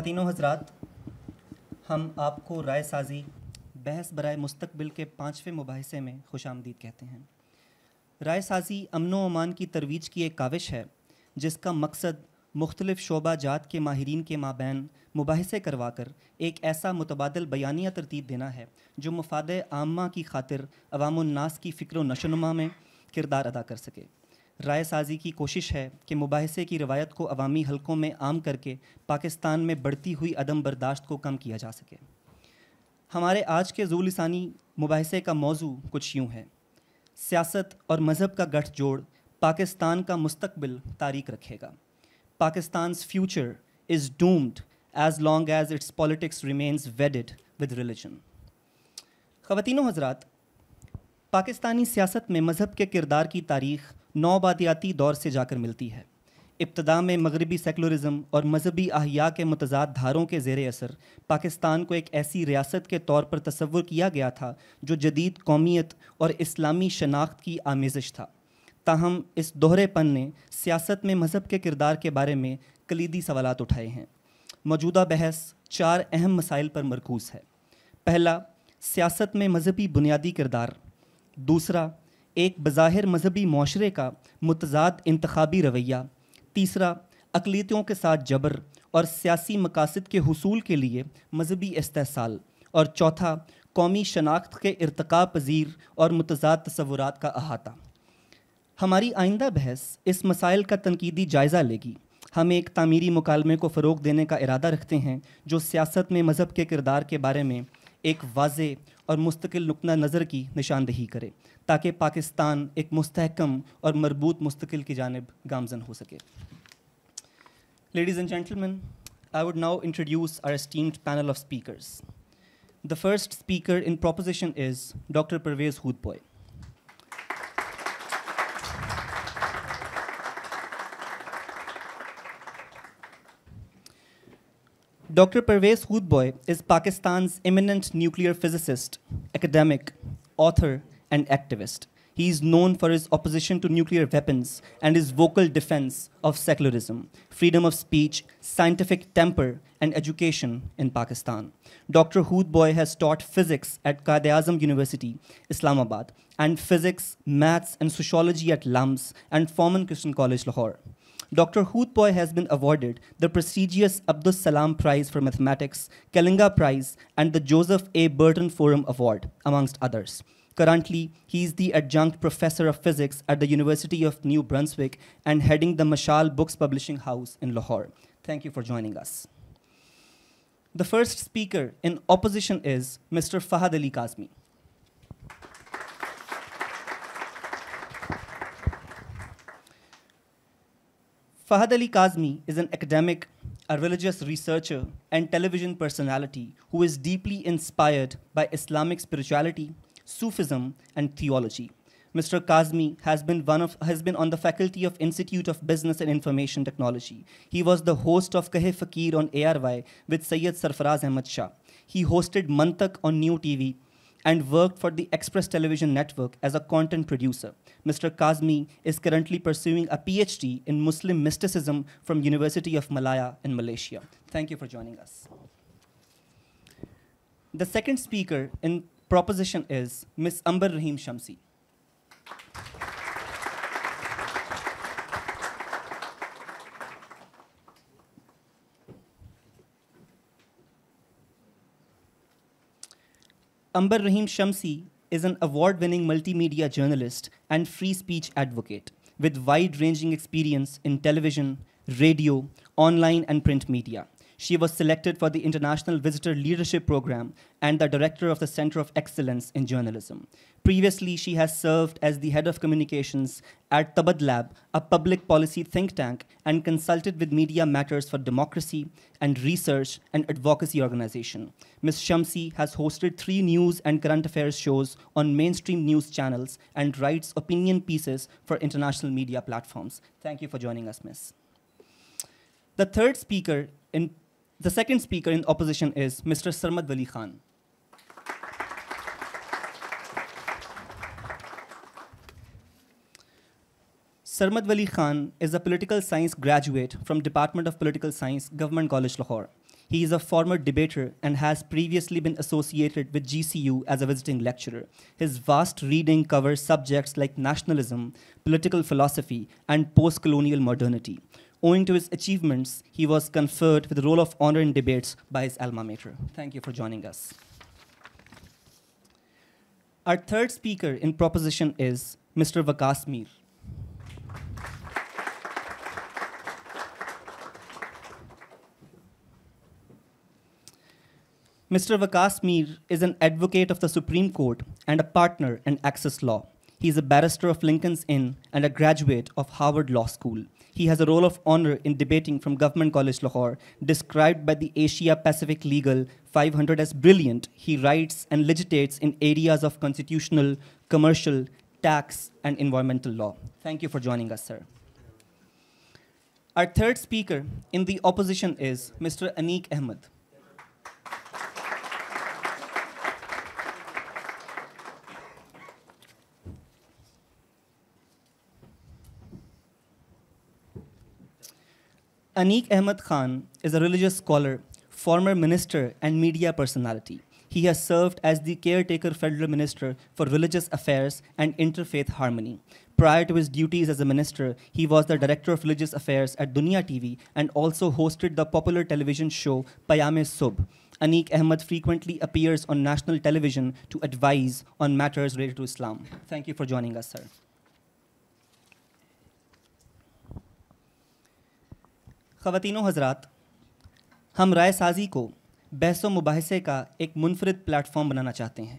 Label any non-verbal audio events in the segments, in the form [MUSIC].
खातिनों हजरात हम आपको राय साजी बहस बरए मुस्तबिल के पाँचवें मुबासे में खुश आमदीद कहते हैं राय साजी अमन अमान की तरवीज की एक काविश है जिसका मकसद मुख्तलिफ शोबा जात के माहरीन के माबैन मुबासे करवा कर एक ऐसा मुतबादल बयानिया तरतीब देना है जो मफाद आमा की खातिर अवामनास की फ़िक्र नशोनुमा में किरदार अदा कर सके राय साजी की कोशिश है कि मुबासे की रवायत को अवामी हलकों में आम करके पाकिस्तान में बढ़ती हुई अदम बर्दाश्त को कम किया जा सके हमारे आज के जूलसानी मुबासे का मौजू कुछ यूँ है सियासत और मज़हब का गठजोड़ पाकिस्तान का मुस्तबिल तारीख रखेगा Pakistan future is doomed as long as its politics remains wedded with religion ख़वान हजरात पाकिस्तानी सियासत में मज़हब के किरदार की तारीख नौबादियाती दौर से जाकर मिलती है इब्तदा में मगरबी सेकुलरिज्म और मजहबी अहिया के मतजाद धारों के जेर असर पाकिस्तान को एक ऐसी रियासत के तौर पर तस्वुर किया गया था जो जदीद कौमियत और इस्लामी शनाख्त की आमेजश था ताहम इस दोहरेपन ने सियासत में मज़हब के किरदार के बारे में कलीदी सवाल उठाए हैं मौजूदा बहस चार अहम मसाइल पर मरकूज़ है पहला सियासत में मजहबी बुनियादी किरदार दूसरा एक बज़ाहिर मजहबी माशरे का मतजाद इंतबी रवैया तीसरा अकलीतियों के साथ जबर और सियासी मकासद के हसूल के लिए मजहबी इस्तेसाल और चौथा कौमी शनाख्त के इरतका पजीर और मतजाद तस्वूर का अहाता हमारी आइंदा बहस इस मसाइल का तनकीदी जायज़ा लेगी हम एक तामीरी मकालमे को फ़रोग देने का इरादा रखते हैं जो सियासत में मज़हब के किरदार के बारे में एक वाज और मुस्तकिल नुकना नज़र की निशानदही करे ताकि पाकिस्तान एक मस्तकम और मरबूत मुस्तकिल की जानब गामजन हो सके ladies and gentleman I would now introduce our esteemed panel of speaker the first speaker in proposition is doctor Pervez Hoodbhoy Dr. Pervez Hoodboy is Pakistan's eminent nuclear physicist, academic, author, and activist. He is known for his opposition to nuclear weapons and his vocal defense of secularism, freedom of speech, scientific temper, and education in Pakistan. Dr. Hoodboy has taught physics at Quaid-e-Azam University, Islamabad, and physics, maths, and sociology at LAMS and Foreman Christian College, Lahore. Dr. Huth has been awarded the prestigious Abdus Salam Prize for Mathematics, Kalinga Prize, and the Joseph A. Burton Forum Award, amongst others. Currently, he is the adjunct professor of physics at the University of New Brunswick and heading the Mashal Books Publishing House in Lahore. Thank you for joining us. The first speaker in opposition is Mr. Fahad Ali Kazmi. Fahad Ali Kazmi is an academic, a religious researcher, and television personality who is deeply inspired by Islamic spirituality, Sufism, and theology. Mr. Kazmi has been, one of, has been on the faculty of Institute of Business and Information Technology. He was the host of Kahe Fakir on ARY with Syed Sarfaraz Ahmad Shah. He hosted Mantak on New TV and worked for the Express Television Network as a content producer. Mr. Kazmi is currently pursuing a PhD in Muslim mysticism from University of Malaya in Malaysia. Thank you for joining us. The second speaker in proposition is Ms. Amber Rahim Shamsi. Ambar Rahim Shamsi is an award winning multimedia journalist and free speech advocate with wide ranging experience in television, radio, online, and print media. She was selected for the International Visitor Leadership Program and the director of the Center of Excellence in Journalism. Previously, she has served as the head of communications at Tabad Lab, a public policy think tank, and consulted with Media Matters for Democracy and Research and Advocacy Organization. Ms. Shamsi has hosted three news and current affairs shows on mainstream news channels and writes opinion pieces for international media platforms. Thank you for joining us, Ms. The third speaker in the second speaker in opposition is Mr. Sarmad Wali Khan. Sarmad Wali Khan is a political science graduate from Department of Political Science, Government College Lahore. He is a former debater and has previously been associated with GCU as a visiting lecturer. His vast reading covers subjects like nationalism, political philosophy, and post-colonial modernity. Owing to his achievements, he was conferred with the role of Honor in debates by his alma mater. Thank you for joining us. Our third speaker in proposition is Mr. Vakas Mir. Mr. Vakas Mir is an advocate of the Supreme Court and a partner in access law. He is a barrister of Lincoln's Inn and a graduate of Harvard Law School. He has a role of honor in debating from Government College Lahore. Described by the Asia Pacific Legal 500 as brilliant, he writes and legitates in areas of constitutional, commercial, tax, and environmental law. Thank you for joining us, sir. Our third speaker in the opposition is Mr. Anik Ahmed. Anik Ahmed Khan is a religious scholar, former minister, and media personality. He has served as the caretaker federal minister for religious affairs and interfaith harmony. Prior to his duties as a minister, he was the director of religious affairs at Dunya TV and also hosted the popular television show Payame Sub. Anik Ahmed frequently appears on national television to advise on matters related to Islam. Thank you for joining us, sir. ख़वातिनों हजरात हम राय साजी को बहस मुबासे का एक मुनफरद platform बनाना चाहते हैं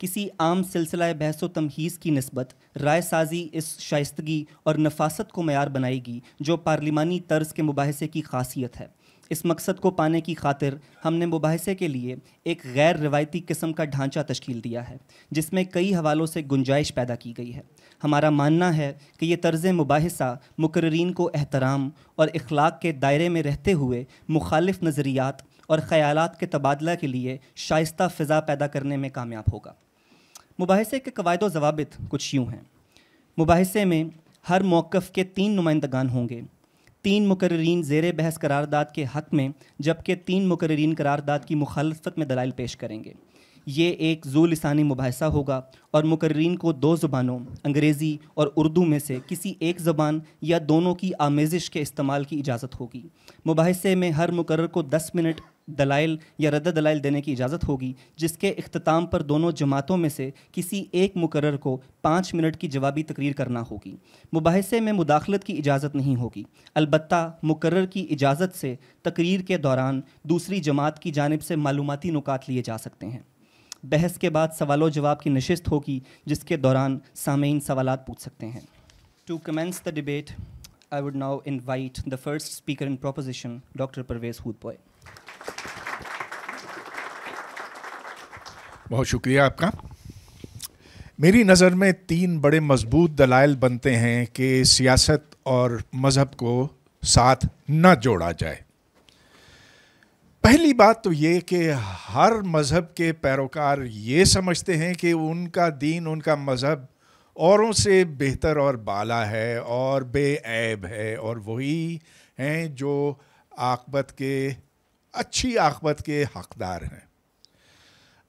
किसी आम सिलसिला बहस तमहीज़ की नस्बत राय साजी इस शाइस्तगी और नफासत को मैार बनाएगी जो पार्लिमानी तर्ज के मुबासे की खासियत है इस मकसद को पाने की खातिर हमने मुबासे के लिए एक गैर रवायती किस्म का ढांचा तश्ील दिया है जिसमें कई हवालों से गुंजाइश पैदा की गई है हमारा मानना है कि ये तर्ज मुबासा मुकर्रीन को एहतराम और अखलाक के दायरे में रहते हुए मुखालफ नज़रियात और ख़्याल के तबादला के लिए शाइस्त फ़िज़ा पैदा करने में कामयाब होगा मुबासे के कवायद जवाब कुछ यूँ हैं मुबासे में हर मौक़ के तीन नुमाइंदगान होंगे तीन मुकर्रीन जेर बहस करारदाद के हक़ में जबकि तीन मुकर्रीन करारदादा की मुखालफत में दलाइल पेश करेंगे ये एक जो लसानी मुबासा होगा और मुकर्रीन को दो जबानों अंग्रेज़ी और उर्दू में से किसी एक ज़बान या दोनों की आमेज़िश के इस्तेमाल की इजाज़त होगी मुबासे में हर मुकर को दस मिनट दलाइल या रद्द दलाइल देने की इजाज़त होगी जिसके अख्ताम पर दोनों जमातों में से किसी एक मुकर को पाँच मिनट की जवाबी तकरीर करना होगी मुबासे में मुदाखलत की इजाज़त नहीं होगी अलबत् मुकर की इजाज़त से तकरीर के दौरान दूसरी जमात की जानब से मालूमती नुकात लिए जा सकते हैं बहस के बाद सवालों जवाब की नशस्त होगी जिसके दौरान सामीन सवाल पूछ सकते हैं to commence the debate I would now invite the first speaker in proposition doctor Pervez Hoodbhoy बहुत शुक्रिया आपका मेरी नज़र में तीन बड़े मजबूत दलाइल बनते हैं कि सियासत और मज़हब को साथ न जोड़ा जाए पहली बात तो ये कि हर मज़हब के पैरोकार ये समझते हैं कि उनका दीन उनका मज़हब औरों से बेहतर और बाला है और बेऐब है और वही हैं जो आकबत के अच्छी आकबत के हकदार हैं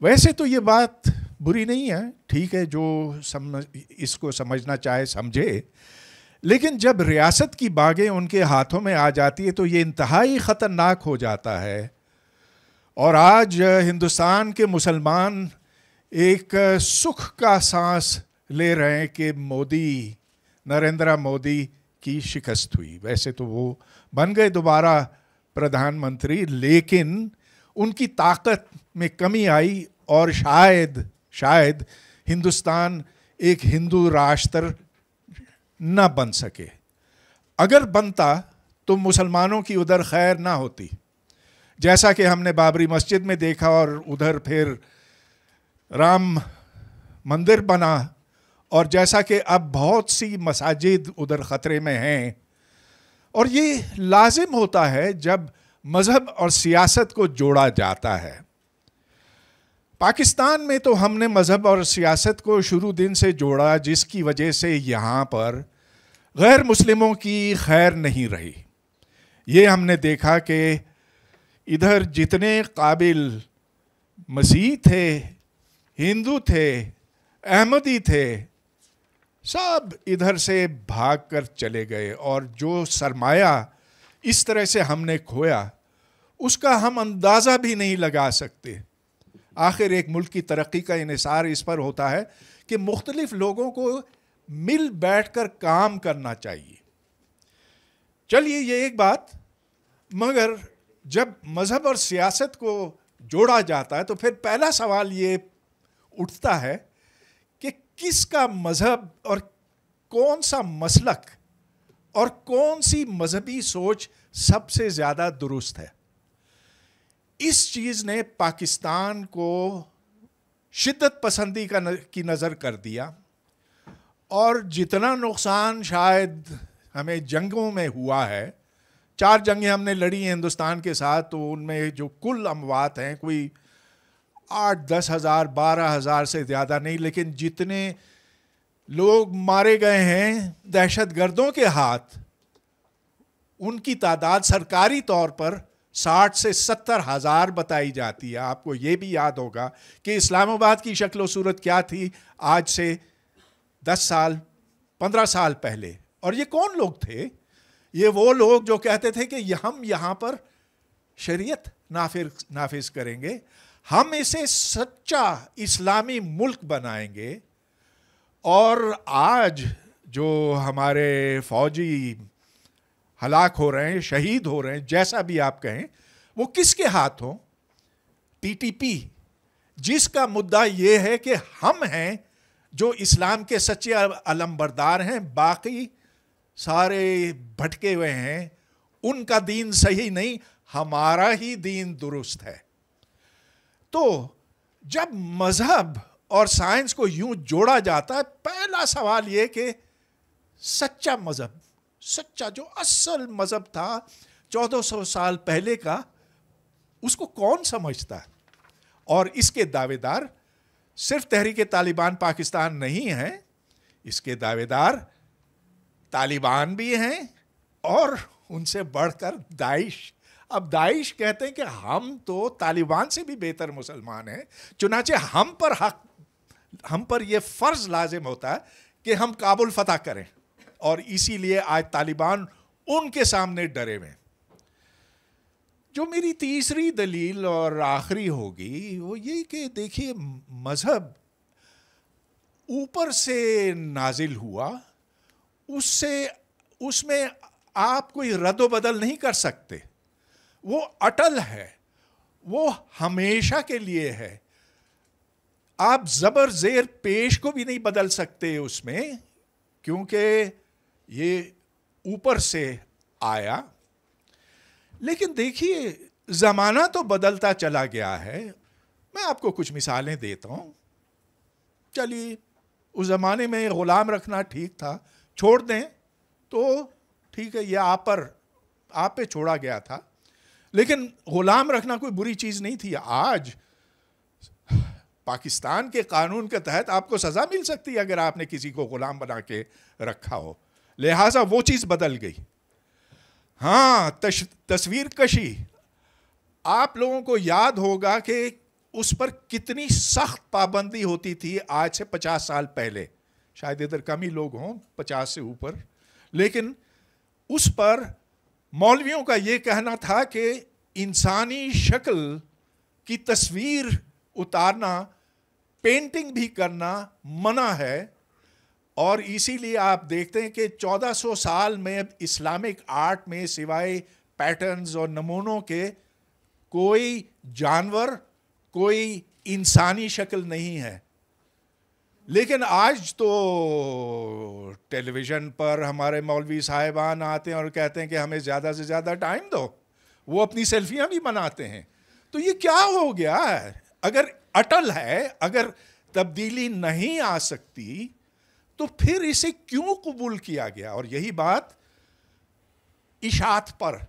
वैसे तो ये बात बुरी नहीं है ठीक है जो समझ इसको समझना चाहे समझे लेकिन जब रियासत की बागें उनके हाथों में आ जाती है तो ये इंतहाई ख़तरनाक हो जाता है और आज हिंदुस्तान के मुसलमान एक सुख का सांस ले रहे हैं कि मोदी नरेंद्र मोदी की शिकस्त हुई वैसे तो वो बन गए दोबारा प्रधानमंत्री लेकिन उनकी ताकत में कमी आई और शायद शायद हिंदुस्तान एक हिंदू राष्ट्र न बन सके अगर बनता तो मुसलमानों की उधर खैर ना होती जैसा कि हमने बाबरी मस्जिद में देखा और उधर फिर राम मंदिर बना और जैसा कि अब बहुत सी मसाजिद उधर ख़तरे में हैं और ये लाजिम होता है जब मज़हब और सियासत को जोड़ा जाता है पाकिस्तान में तो हमने मज़हब और सियासत को शुरू दिन से जोड़ा जिसकी वजह से यहाँ पर गैर मुस्लिमों की खैर नहीं रही ये हमने देखा कि इधर जितने काबिल मसीह थे हिंदू थे अहमदी थे सब इधर से भाग कर चले गए और जो सरमाया इस तरह से हमने खोया उसका हम अंदाज़ा भी नहीं लगा सकते आखिर एक मुल्क की तरक्की का इसार इस पर होता है कि मुख्तलिफ़ लोगों को मिल बैठ कर काम करना चाहिए चलिए ये एक बात मगर जब मज़हब और सियासत को जोड़ा जाता है तो फिर पहला सवाल ये उठता है कि किसका मज़हब और कौन सा मसलक और कौन सी मजहबी सोच सबसे ज़्यादा दुरुस्त है इस चीज़ ने पाकिस्तान को शिद्दत पसंदी का न, की नज़र कर दिया और जितना नुकसान शायद हमें जंगों में हुआ है चार जंगें हमने लड़ी हैं हिंदुस्तान के साथ तो उनमें जो कुल अमवात हैं कोई आठ दस हज़ार बारह हज़ार से ज़्यादा नहीं लेकिन जितने लोग मारे गए हैं दहशत गर्दों के हाथ उनकी तादाद सरकारी तौर पर साठ से सत्तर हज़ार बताई जाती है आपको ये भी याद होगा कि इस्लामाबाद की शक्ल सूरत क्या थी आज से दस साल पंद्रह साल पहले और ये कौन लोग थे ये वो लोग जो कहते थे कि हम यहाँ पर शरीयत नाफिर नाफिज करेंगे हम इसे सच्चा इस्लामी मुल्क बनाएंगे और आज जो हमारे फौजी हलाक हो रहे हैं शहीद हो रहे हैं जैसा भी आप कहें वो किसके हाथ हों टीटीपी जिसका मुद्दा ये है कि हम हैं जो इस्लाम के सच्चे अलम्बरदार हैं बाकी सारे भटके हुए हैं उनका दीन सही नहीं हमारा ही दीन दुरुस्त है तो जब मजहब और साइंस को यूं जोड़ा जाता है पहला सवाल ये कि सच्चा मजहब सच्चा जो असल मजहब था 1400 साल पहले का उसको कौन समझता है और इसके दावेदार सिर्फ तहरीक तालिबान पाकिस्तान नहीं हैं इसके दावेदार तालिबान भी हैं और उनसे बढ़कर दाइश अब दाइश कहते हैं कि हम तो तालिबान से भी बेहतर मुसलमान हैं चुनाचे हम पर हक हम पर यह फ़र्ज़ लाजिम होता है कि हम काबुल फतह करें और इसीलिए आज तालिबान उनके सामने डरे हुए जो मेरी तीसरी दलील और आखिरी होगी वो ये कि देखिए मज़हब ऊपर से नाजिल हुआ उससे उसमें आप कोई रद्द बदल नहीं कर सकते वो अटल है वो हमेशा के लिए है आप ज़बर ज़ेर पेश को भी नहीं बदल सकते उसमें क्योंकि ये ऊपर से आया लेकिन देखिए ज़माना तो बदलता चला गया है मैं आपको कुछ मिसालें देता हूँ चलिए उस ज़माने में ग़ुलाम रखना ठीक था छोड़ दें तो ठीक है यह आप पर आप पे छोड़ा गया था लेकिन गुलाम रखना कोई बुरी चीज़ नहीं थी आज पाकिस्तान के कानून के तहत आपको सज़ा मिल सकती है अगर आपने किसी को गुलाम बना के रखा हो लिहाजा वो चीज़ बदल गई हाँ तस्वीर कशी आप लोगों को याद होगा कि उस पर कितनी सख्त पाबंदी होती थी आज से पचास साल पहले शायद इधर कम ही लोग हों पचास से ऊपर लेकिन उस पर मौलवियों का ये कहना था कि इंसानी शक्ल की तस्वीर उतारना पेंटिंग भी करना मना है और इसीलिए आप देखते हैं कि 1400 साल में इस्लामिक आर्ट में सिवाय पैटर्न्स और नमूनों के कोई जानवर कोई इंसानी शक्ल नहीं है लेकिन आज तो टेलीविज़न पर हमारे मौलवी साहिबान आते हैं और कहते हैं कि हमें ज़्यादा से ज़्यादा टाइम दो वो अपनी सेल्फियाँ भी बनाते हैं तो ये क्या हो गया अगर अटल है अगर तब्दीली नहीं आ सकती तो फिर इसे क्यों कबूल किया गया और यही बात इशात पर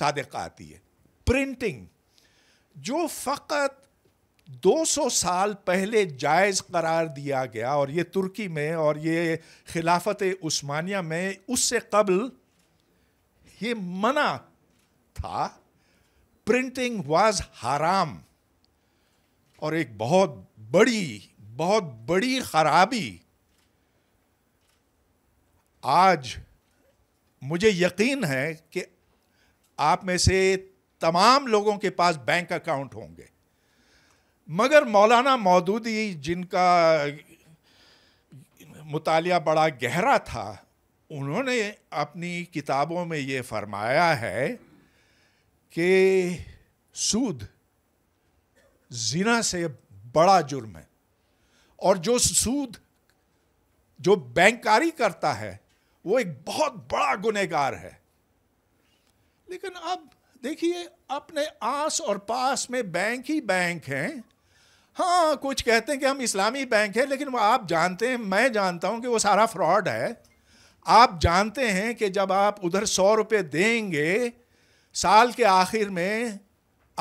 सादक आती है प्रिंटिंग जो फ़कत 200 साल पहले जायज़ करार दिया गया और ये तुर्की में और ये खिलाफत उस्मानिया में उससे कबल ये मना था प्रिंटिंग वाज हराम और एक बहुत बड़ी बहुत बड़ी खराबी आज मुझे यकीन है कि आप में से तमाम लोगों के पास बैंक अकाउंट होंगे मगर मौलाना मौदूदी जिनका मुताल बड़ा गहरा था उन्होंने अपनी किताबों में ये फरमाया है कि सूद जिना से बड़ा जुर्म है और जो सूद जो बैंकारी करता है वो एक बहुत बड़ा गुनहगार है लेकिन अब देखिए अपने आस और पास में बैंक ही बैंक हैं हाँ कुछ कहते हैं कि हम इस्लामी बैंक है लेकिन आप जानते हैं मैं जानता हूँ कि वो सारा फ्रॉड है आप जानते हैं कि जब आप उधर सौ रुपये देंगे साल के आखिर में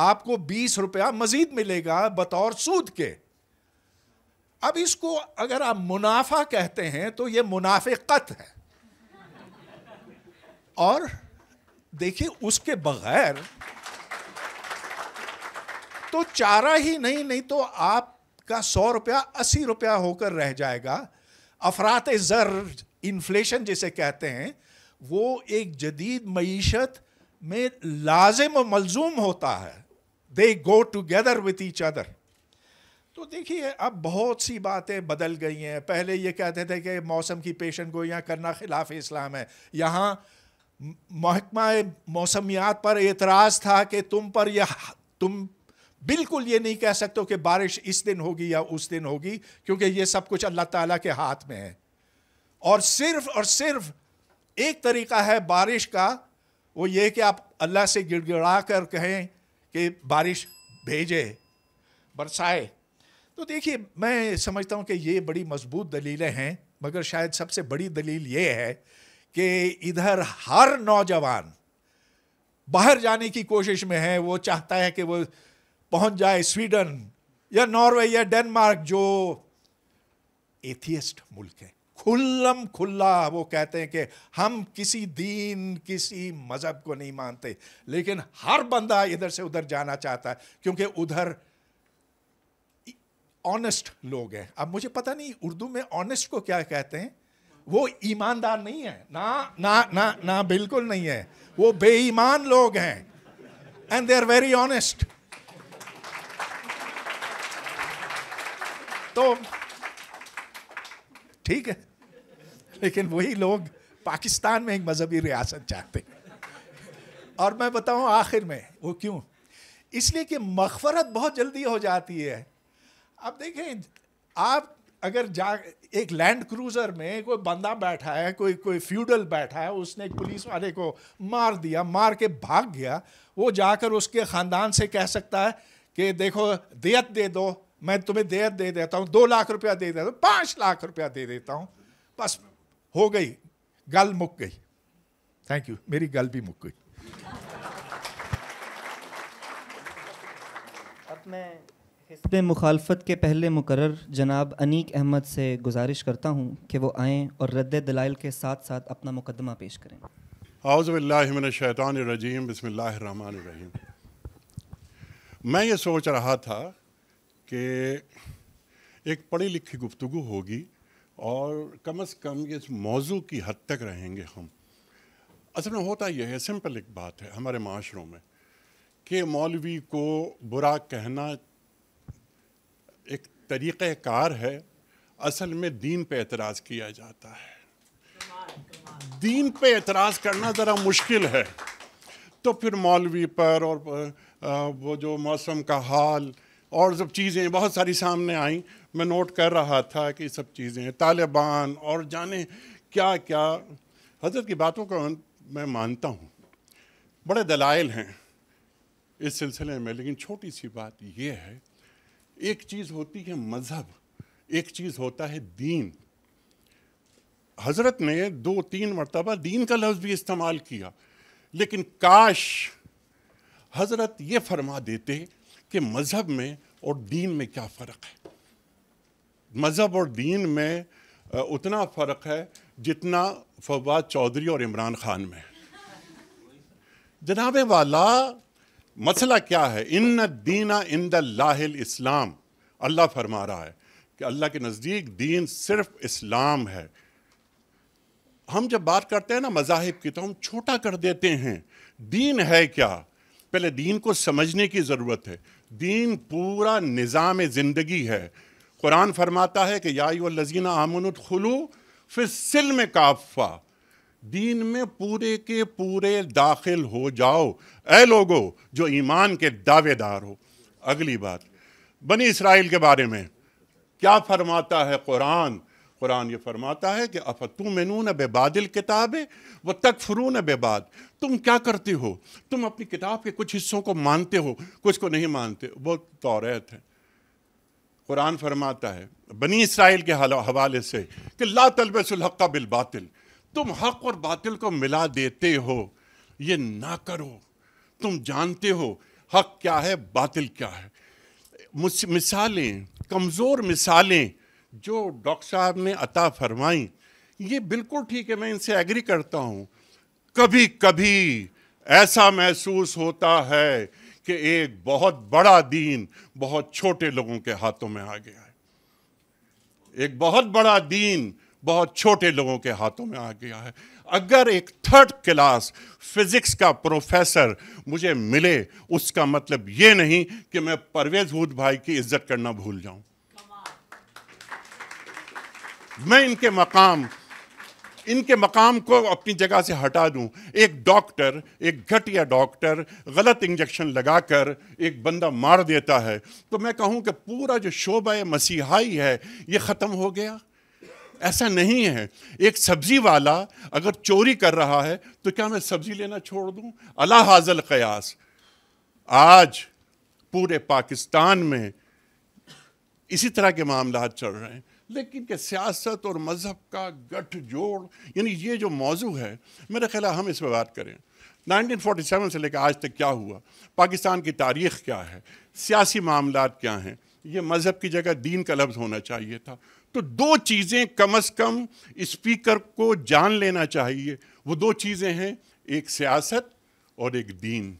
आपको बीस रुपया मज़ीद मिलेगा बतौर सूद के अब इसको अगर आप मुनाफा कहते हैं तो ये मुनाफिकत है और देखिए उसके बगैर तो चारा ही नहीं नहीं तो आपका सौ रुपया अस्सी रुपया होकर रह जाएगा अफरात ज़र इन्फ्लेशन जिसे कहते हैं वो एक जदीद मीशत में लाजिम मलजूम होता है they go together with each other तो देखिए अब बहुत सी बातें बदल गई हैं पहले ये कहते थे कि मौसम की पेशन गोयाँ करना खिलाफ इस्लाम है यहाँ महकमा मौसमियात पर एतराज़ था कि तुम पर यह तुम बिल्कुल ये नहीं कह सकते कि बारिश इस दिन होगी या उस दिन होगी क्योंकि ये सब कुछ अल्लाह ताला के हाथ में है और सिर्फ और सिर्फ एक तरीका है बारिश का वो ये कि आप अल्लाह से गिड़गिड़ा कर कहें कि बारिश भेजे बरसाए तो देखिए मैं समझता हूँ कि ये बड़ी मजबूत दलीलें हैं मगर शायद सबसे बड़ी दलील ये है कि इधर हर नौजवान बाहर जाने की कोशिश में है वो चाहता है कि वो पहुंच जाए स्वीडन या नॉर्वे या डेनमार्क जो एथियस्ट मुल्क है खुल्लम खुल्ला वो कहते हैं कि हम किसी दीन किसी मज़हब को नहीं मानते लेकिन हर बंदा इधर से उधर जाना चाहता है क्योंकि उधर ऑनेस्ट लोग हैं अब मुझे पता नहीं उर्दू में ऑनेस्ट को क्या कहते हैं वो ईमानदार नहीं है ना ना ना ना बिल्कुल नहीं है वो बेईमान लोग हैं and they are very honest तो ठीक है लेकिन वही लोग पाकिस्तान में एक मजहबी रियासत चाहते और मैं बताऊं आखिर में वो क्यों इसलिए कि मखफरत बहुत जल्दी हो जाती है अब देखें आप अगर जा एक लैंड क्रूज़र में कोई बंदा बैठा है कोई कोई फ्यूडल बैठा है उसने एक पुलिस वाले को मार दिया मार के भाग गया वो जाकर उसके ख़ानदान से कह सकता है कि देखो दियत दे दो मैं तुम्हें देर दे देता हूँ दो लाख रुपया दे देता हूँ पाँच लाख रुपया दे देता हूँ बस हो गई गल मुक गई थैंक यू मेरी गल भी मुक गई अब मैं हिस्ब मुखालफत के पहले मुकर जनाब अनीक अहमद से गुजारिश करता हूँ कि वो आएँ और रद्द दलाइल के साथ साथ अपना मुकदमा पेश करें आउज़बिल्लाशैतानरजीम बसमीम मैं ये सोच रहा था कि एक पढ़ी लिखी गुफ्तु होगी और कम से कम इस मौजू की हद तक रहेंगे हम असल में होता यह है सिंपल एक बात है हमारे माशरों में कि मौलवी को बुरा कहना एक तरीक़ार है असल में दीन पे एतराज़ किया जाता है दीन पे एतराज़ करना ज़रा मुश्किल है तो फिर मौलवी पर और वो जो मौसम का हाल और जब चीज़ें बहुत सारी सामने आई मैं नोट कर रहा था कि सब चीज़ें तालिबान और जाने क्या क्या हजरत की बातों का मैं मानता हूँ बड़े दलाइल हैं इस सिलसिले में लेकिन छोटी सी बात यह है एक चीज़ होती है मज़हब एक चीज़ होता है दीन हज़रत ने दो तीन मरतबा दीन का लफ्ज़ भी इस्तेमाल किया लेकिन काश हज़रत ये फरमा देते कि मज़हब में और दीन में क्या फ़र्क है मज़हब और दीन में उतना फ़र्क है जितना फवाद चौधरी और इमरान खान में जनाब वाला मसला क्या है इन दीना इन दाहिल इस्लाम अल्लाह फरमा रहा है कि अल्लाह के नज़दीक दीन सिर्फ इस्लाम है हम जब बात करते हैं ना मजाहब की तो हम छोटा कर देते हैं दीन है क्या पहले दीन को समझने की ज़रूरत है दीन पूरा निज़ाम ज़िंदगी है कुरान फरमाता है कि याजीना खुलू फिर सिल में काफ़ा दीन में पूरे के पूरे दाखिल हो जाओ ए लोगो जो ईमान के दावेदार हो अगली बात बनी इसराइल के बारे में क्या फरमाता है कुरान कुरान ये फरमाता है कि अफतु मनून बेबादिल किताब व तक फ़रून बेबाद तुम क्या करते हो तुम अपनी किताब के कुछ हिस्सों को मानते हो कुछ को नहीं मानते वो तौरत है कुरान फरमाता है बनी इसराइल के हवाले से कि ला तलबसलहक़ा बिल बातिल तुम हक़ और बातिल को मिला देते हो ये ना करो तुम जानते हो हक़ क्या है बातिल क्या है मिसालें कमज़ोर मिसालें जो डॉक्टर साहब ने अता फरमाई ये बिल्कुल ठीक है मैं इनसे एग्री करता हूँ कभी कभी ऐसा महसूस होता है कि एक बहुत बड़ा दीन बहुत छोटे लोगों के हाथों में आ गया है एक बहुत बड़ा दीन बहुत छोटे लोगों के हाथों में आ गया है अगर एक थर्ड क्लास फिजिक्स का प्रोफेसर मुझे मिले उसका मतलब ये नहीं कि मैं परवेज हूद भाई की इज्जत करना भूल जाऊं मैं इनके मकाम इनके मकाम को अपनी जगह से हटा दूं एक डॉक्टर एक घटिया डॉक्टर गलत इंजेक्शन लगाकर एक बंदा मार देता है तो मैं कहूं कि पूरा जो शोबा मसीहाई है ये ख़त्म हो गया ऐसा नहीं है एक सब्ज़ी वाला अगर चोरी कर रहा है तो क्या मैं सब्ज़ी लेना छोड़ दूं अला हाजल क़यास आज पूरे पाकिस्तान में इसी तरह के मामला चल रहे हैं लेकिन कि सियासत और मज़हब का गठजोड़ यानी ये जो मौजू है मेरा ख्याल हम इस पर बात करें 1947 से लेकर आज तक क्या हुआ पाकिस्तान की तारीख क्या है सियासी मामला क्या हैं ये मज़हब की जगह दीन का लफ्ज़ होना चाहिए था तो दो चीज़ें कम अज़ कम इस्पीकर को जान लेना चाहिए वो दो चीज़ें हैं एक सियासत और एक दीन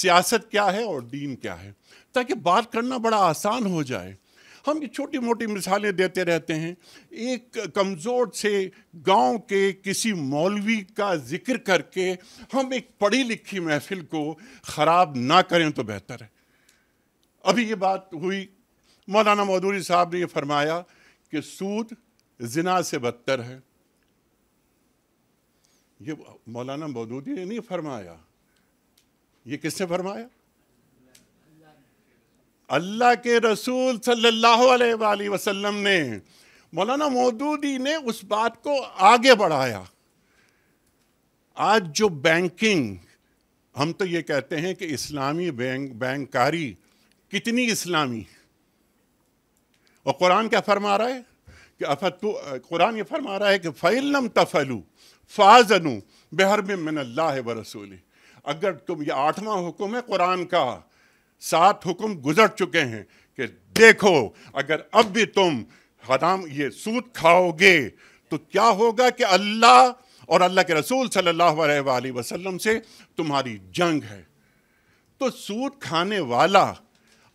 सियासत क्या है और दीन क्या है ताकि बात करना बड़ा आसान हो जाए हम ये छोटी मोटी मिसालें देते रहते हैं एक कमज़ोर से गांव के किसी मौलवी का जिक्र करके हम एक पढ़ी लिखी महफिल को ख़राब ना करें तो बेहतर है अभी ये बात हुई मौलाना मदूरी साहब ने ये फरमाया कि सूद जिना से बदतर है ये मौलाना मदूदी ने नहीं फरमाया ये किसने फरमाया अल्लाह के रसूल सल्लल्लाहु अलैहि वसल्लम ने मौलाना मोदूदी ने उस बात को आगे बढ़ाया आज जो बैंकिंग हम तो ये कहते हैं कि इस्लामी बैंक बैंककारी कितनी इस्लामी और कुरान क्या फरमा रहा है कि अफतु कुरान ये फरमा रहा है कि फ़ैलम तफलू फाजनू बेहर में मिनल्ला व रसूल अगर तुम ये आठवां हुक्म है कुरान का सात हुक्म गुजर चुके हैं कि देखो अगर अब भी तुम हराम ये सूद खाओगे तो क्या होगा कि अल्लाह और अल्लाह के रसूल सल्लल्लाहु अलैहि वसल्लम से तुम्हारी जंग है तो सूद खाने वाला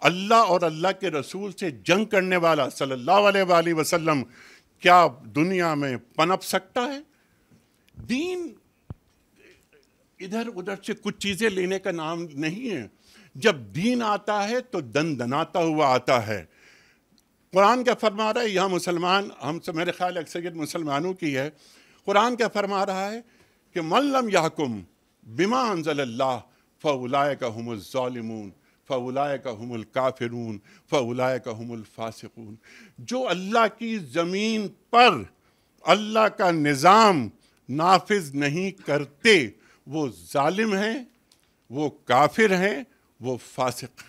अल्लाह और अल्लाह के रसूल से जंग करने वाला सल्लल्लाहु अलैहि वसल्लम क्या दुनिया में पनप सकता है दीन इधर उधर से कुछ चीज़ें लेने का नाम नहीं है जब दीन आता है तो दन दनाता हुआ आता है कुरान का फरमा रहा है यहाँ मुसलमान हम सब मेरे ख्याल अक्सरियत मुसलमानों की है कुरान का फरमा रहा है कि मल्लम याकुम बिमा अनजल्ला फ़लाय का हमज़ालमून फ़लाय का हमल काफिरून फ़लाय का हमल फासिकून जो अल्लाह की ज़मीन पर अल्लाह का निज़ाम नाफिज नहीं करते वो ालिम हैं वो काफिर हैं वो फासिक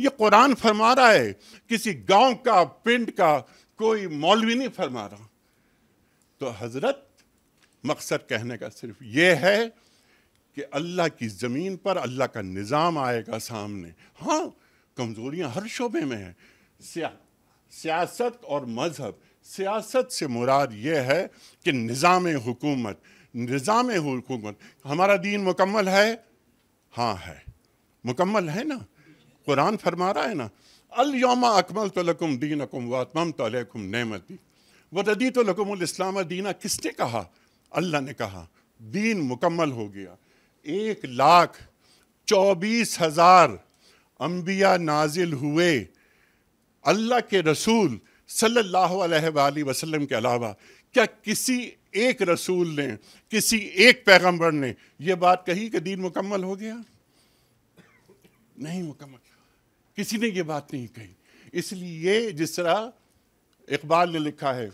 ये कुरान फरमा रहा है किसी गांव का पिंड का कोई मौलवी नहीं फरमा रहा तो हज़रत मकसद कहने का सिर्फ ये है कि अल्लाह की ज़मीन पर अल्लाह का निज़ाम आएगा सामने हाँ कमज़ोरियाँ हर शोबे में हैं सियासत और मज़हब सियासत से मुराद ये है कि निज़ाम हुकूमत निज़ाम हुकूमत हमारा दीन मुकम्मल है हाँ है मुकम्मल है ना कुरान फरमा रहा है ना अलयोमा अकमल तो लकुम दीन अकुम वम तो नमती व तो लकुमलाम दीना किसने कहा अल्लाह ने कहा दीन मुकम्मल हो गया एक लाख चौबीस हज़ार अम्बिया नाजिल हुए अल्लाह के रसूल सल्ला वसलम के अलावा क्या किसी एक रसूल ने किसी एक पैगम्बर ने यह बात कही कि दीन मुकम्मल हो गया नहीं मुकम्मल किसी ने ये बात नहीं कही इसलिए जिस तरह इकबाल ने लिखा है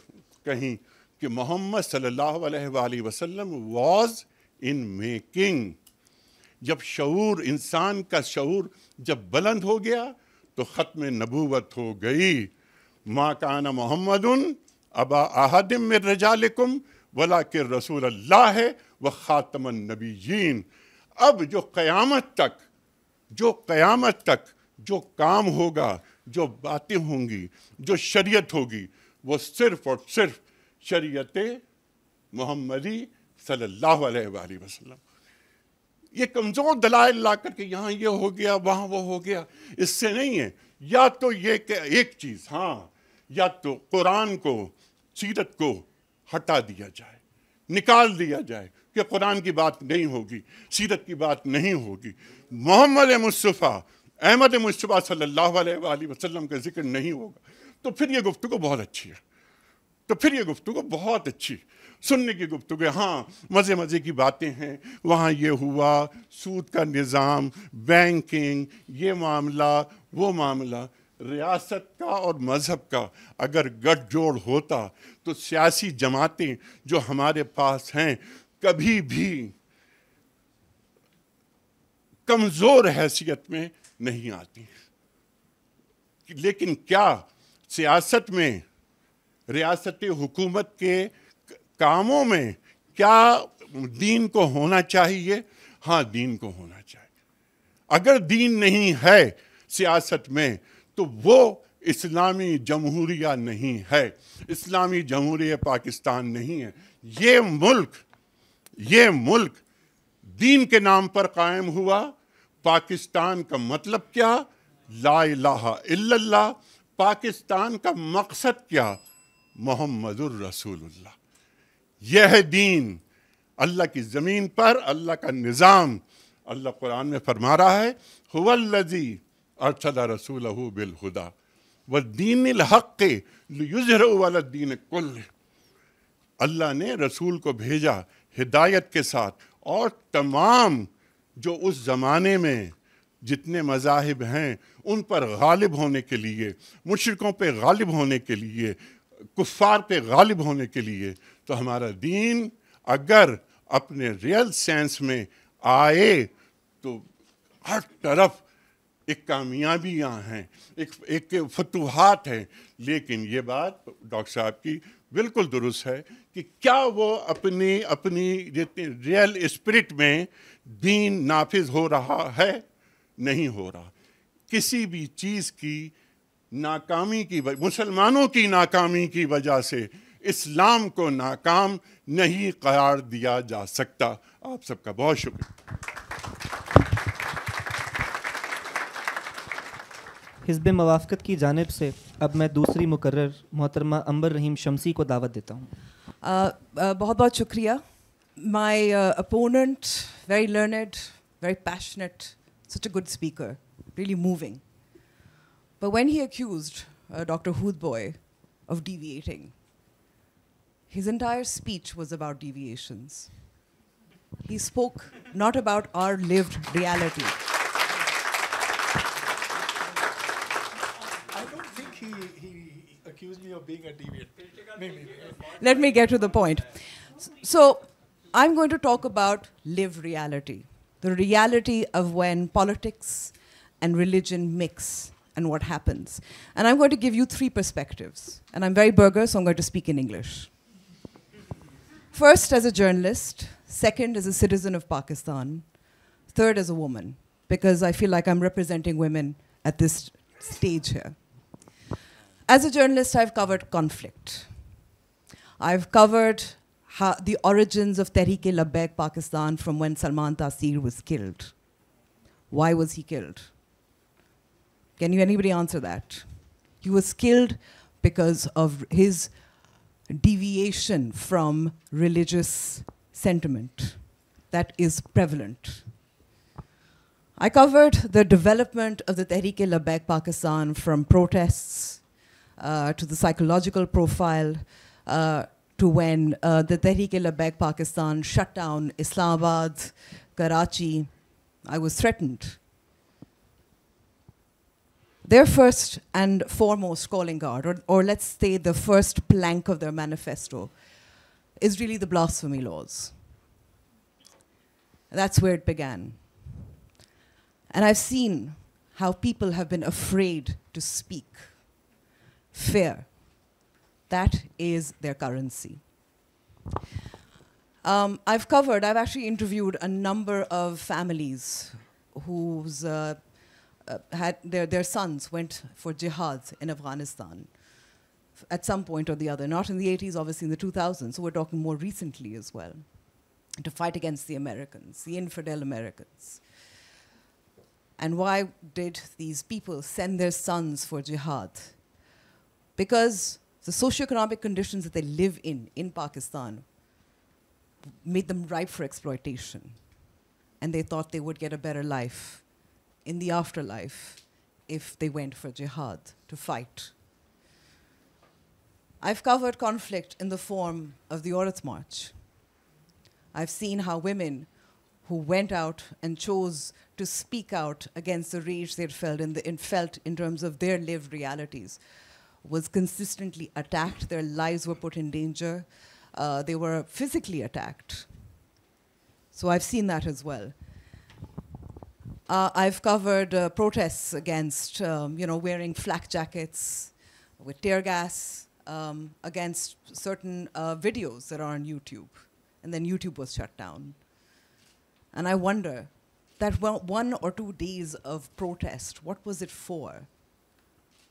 कहीं कि मोहम्मद सल्लल्लाहु अलैहि वसल्लम वाज इन मेकिंग जब शूर इंसान का शूर जब बुलंद हो गया तो ख़त्म नबूवत हो गई माँ काना मोहम्मद अबा अहदम में रजालकुम वला के रसूल अल्लाह है व ख़ातमन नबीन अब जो क़यामत तक जो क़यामत तक जो काम होगा जो बातें होंगी जो शरीयत होगी वो सिर्फ़ और सिर्फ शरीयत महमदी सल्लल्लाहु अलैहि वसल्लम ये कमज़ोर दलाइल ला करके यहाँ ये हो गया वहाँ वो हो गया इससे नहीं है या तो ये एक चीज़ हाँ या तो कुरान को सीरत को हटा दिया जाए निकाल दिया जाए कि कुरान की बात नहीं होगी सीरत की बात नहीं होगी मोहम्मद मुस्तफ़ा अहमद मुशतबा सल्ला वसलम का जिक्र नहीं होगा तो फिर ये गुफ्तु को बहुत अच्छी है तो फिर ये गुफ्तु को बहुत अच्छी सुनने की गुफ्तु हाँ मज़े मज़े की बातें हैं वहाँ ये हुआ सूद का निज़ाम बैंकिंग ये मामला वो मामला रियासत का और मज़हब का अगर गठजोड़ होता तो सियासी जमातें जो हमारे पास हैं कभी भी कमजोर हैसियत में नहीं आती लेकिन क्या सियासत में रियासत हुकूमत के कामों में क्या दीन को होना चाहिए हाँ दीन को होना चाहिए अगर दीन नहीं है सियासत में तो वो इस्लामी जमहूरिया नहीं है इस्लामी जमहूरिया पाकिस्तान नहीं है ये मुल्क ये मुल्क दीन के नाम पर कायम हुआ पाकिस्तान का मतलब क्या ला इल्लल्लाह पाकिस्तान का मकसद क्या मोहम्मद रसूलुल्लाह यह दीन अल्लाह की ज़मीन पर अल्लाह का निज़ाम अल्लाह कुरान में फरमा रहा है हुवल्लजी अरसदा रसूल बिलहुदा व दीन हक़ युजर वाला दीन कुल अल्लाह ने रसूल को भेजा हिदायत के साथ और तमाम जो उस ज़माने में जितने मजाहब हैं उन पर गालिब होने के लिए मुशरकों पे गालिब होने के लिए कुफ़ार पे गालिब होने के लिए तो हमारा दीन अगर अपने रियल सेंस में आए तो हर तरफ एक कामयाबियाँ हैं एक एक फतूहत हैं लेकिन ये बात डॉक्टर साहब की बिल्कुल दुरुस्त है कि क्या वो अपनी अपनी जितनी रियल स्पिरिट में दीन नाफिज हो रहा है नहीं हो रहा किसी भी चीज़ की नाकामी की मुसलमानों की नाकामी की वजह से इस्लाम को नाकाम नहीं करार दिया जा सकता आप सबका बहुत शुक्रिया हिजब मवाफ़त की जानब से अब मैं दूसरी मुकर मोहतरमा अम्बर रहीम शमसी को दावत देता हूँ बहुत बहुत शुक्रिया my opponent very learned very passionate such a good speaker really moving but when he accuse doctor Hoodbhoy of deviating his entire speech was about deviations he spoke not about our lived reality of being a deviant. Let me get to the point. So, I'm going to talk about live reality, the reality of when politics and religion mix and what happens. And I'm going to give you three perspectives. And I'm very burger, so I'm going to speak in English. First, as a journalist, second, as a citizen of Pakistan, third, as a woman, because I feel like I'm representing women at this stage here. As a journalist, I've covered conflict. I've covered how, the origins of Tehreek-e-Labbaik Pakistan from when Salman Taseer was killed. Why was he killed? Can you anybody answer that? He was killed because of his deviation from religious sentiment that is prevalent. I covered the development of the Tehreek-e-Labbaik Pakistan from protests uh, to the psychological profile, uh, to when uh, the Tehreek-e-Labbaik Pakistan shut down Islamabad, Karachi. I was threatened. Their first and foremost calling card, or, or let's say the first plank of their manifesto, is really the blasphemy laws. That's where it began. And I've seen how people have been afraid to speak fair. That is their currency. Um, I've covered, I've actually interviewed a number of families whose uh, uh, had their, their sons went for jihad in Afghanistan at some point or the other, not in the 80s, obviously in the 2000s, so we're talking more recently as well, to fight against the Americans, the infidel Americans. And why did these people send their sons for jihad? because the socioeconomic conditions that they live in in Pakistan made them ripe for exploitation. And they thought they would get a better life in the afterlife if they went for jihad to fight. I've covered conflict in the form of the Aurat March. I've seen how women who went out and chose to speak out against the rage they'd felt in, the, in, felt in terms of their lived realities was consistently attacked. Their lives were put in danger. Uh, they were physically attacked. So I've seen that as well. Uh, I've covered uh, protests against, um, you know, wearing flak jackets with tear gas um, against certain uh, videos that are on YouTube. And then YouTube was shut down. And I wonder, that one or two days of protest, what was it for?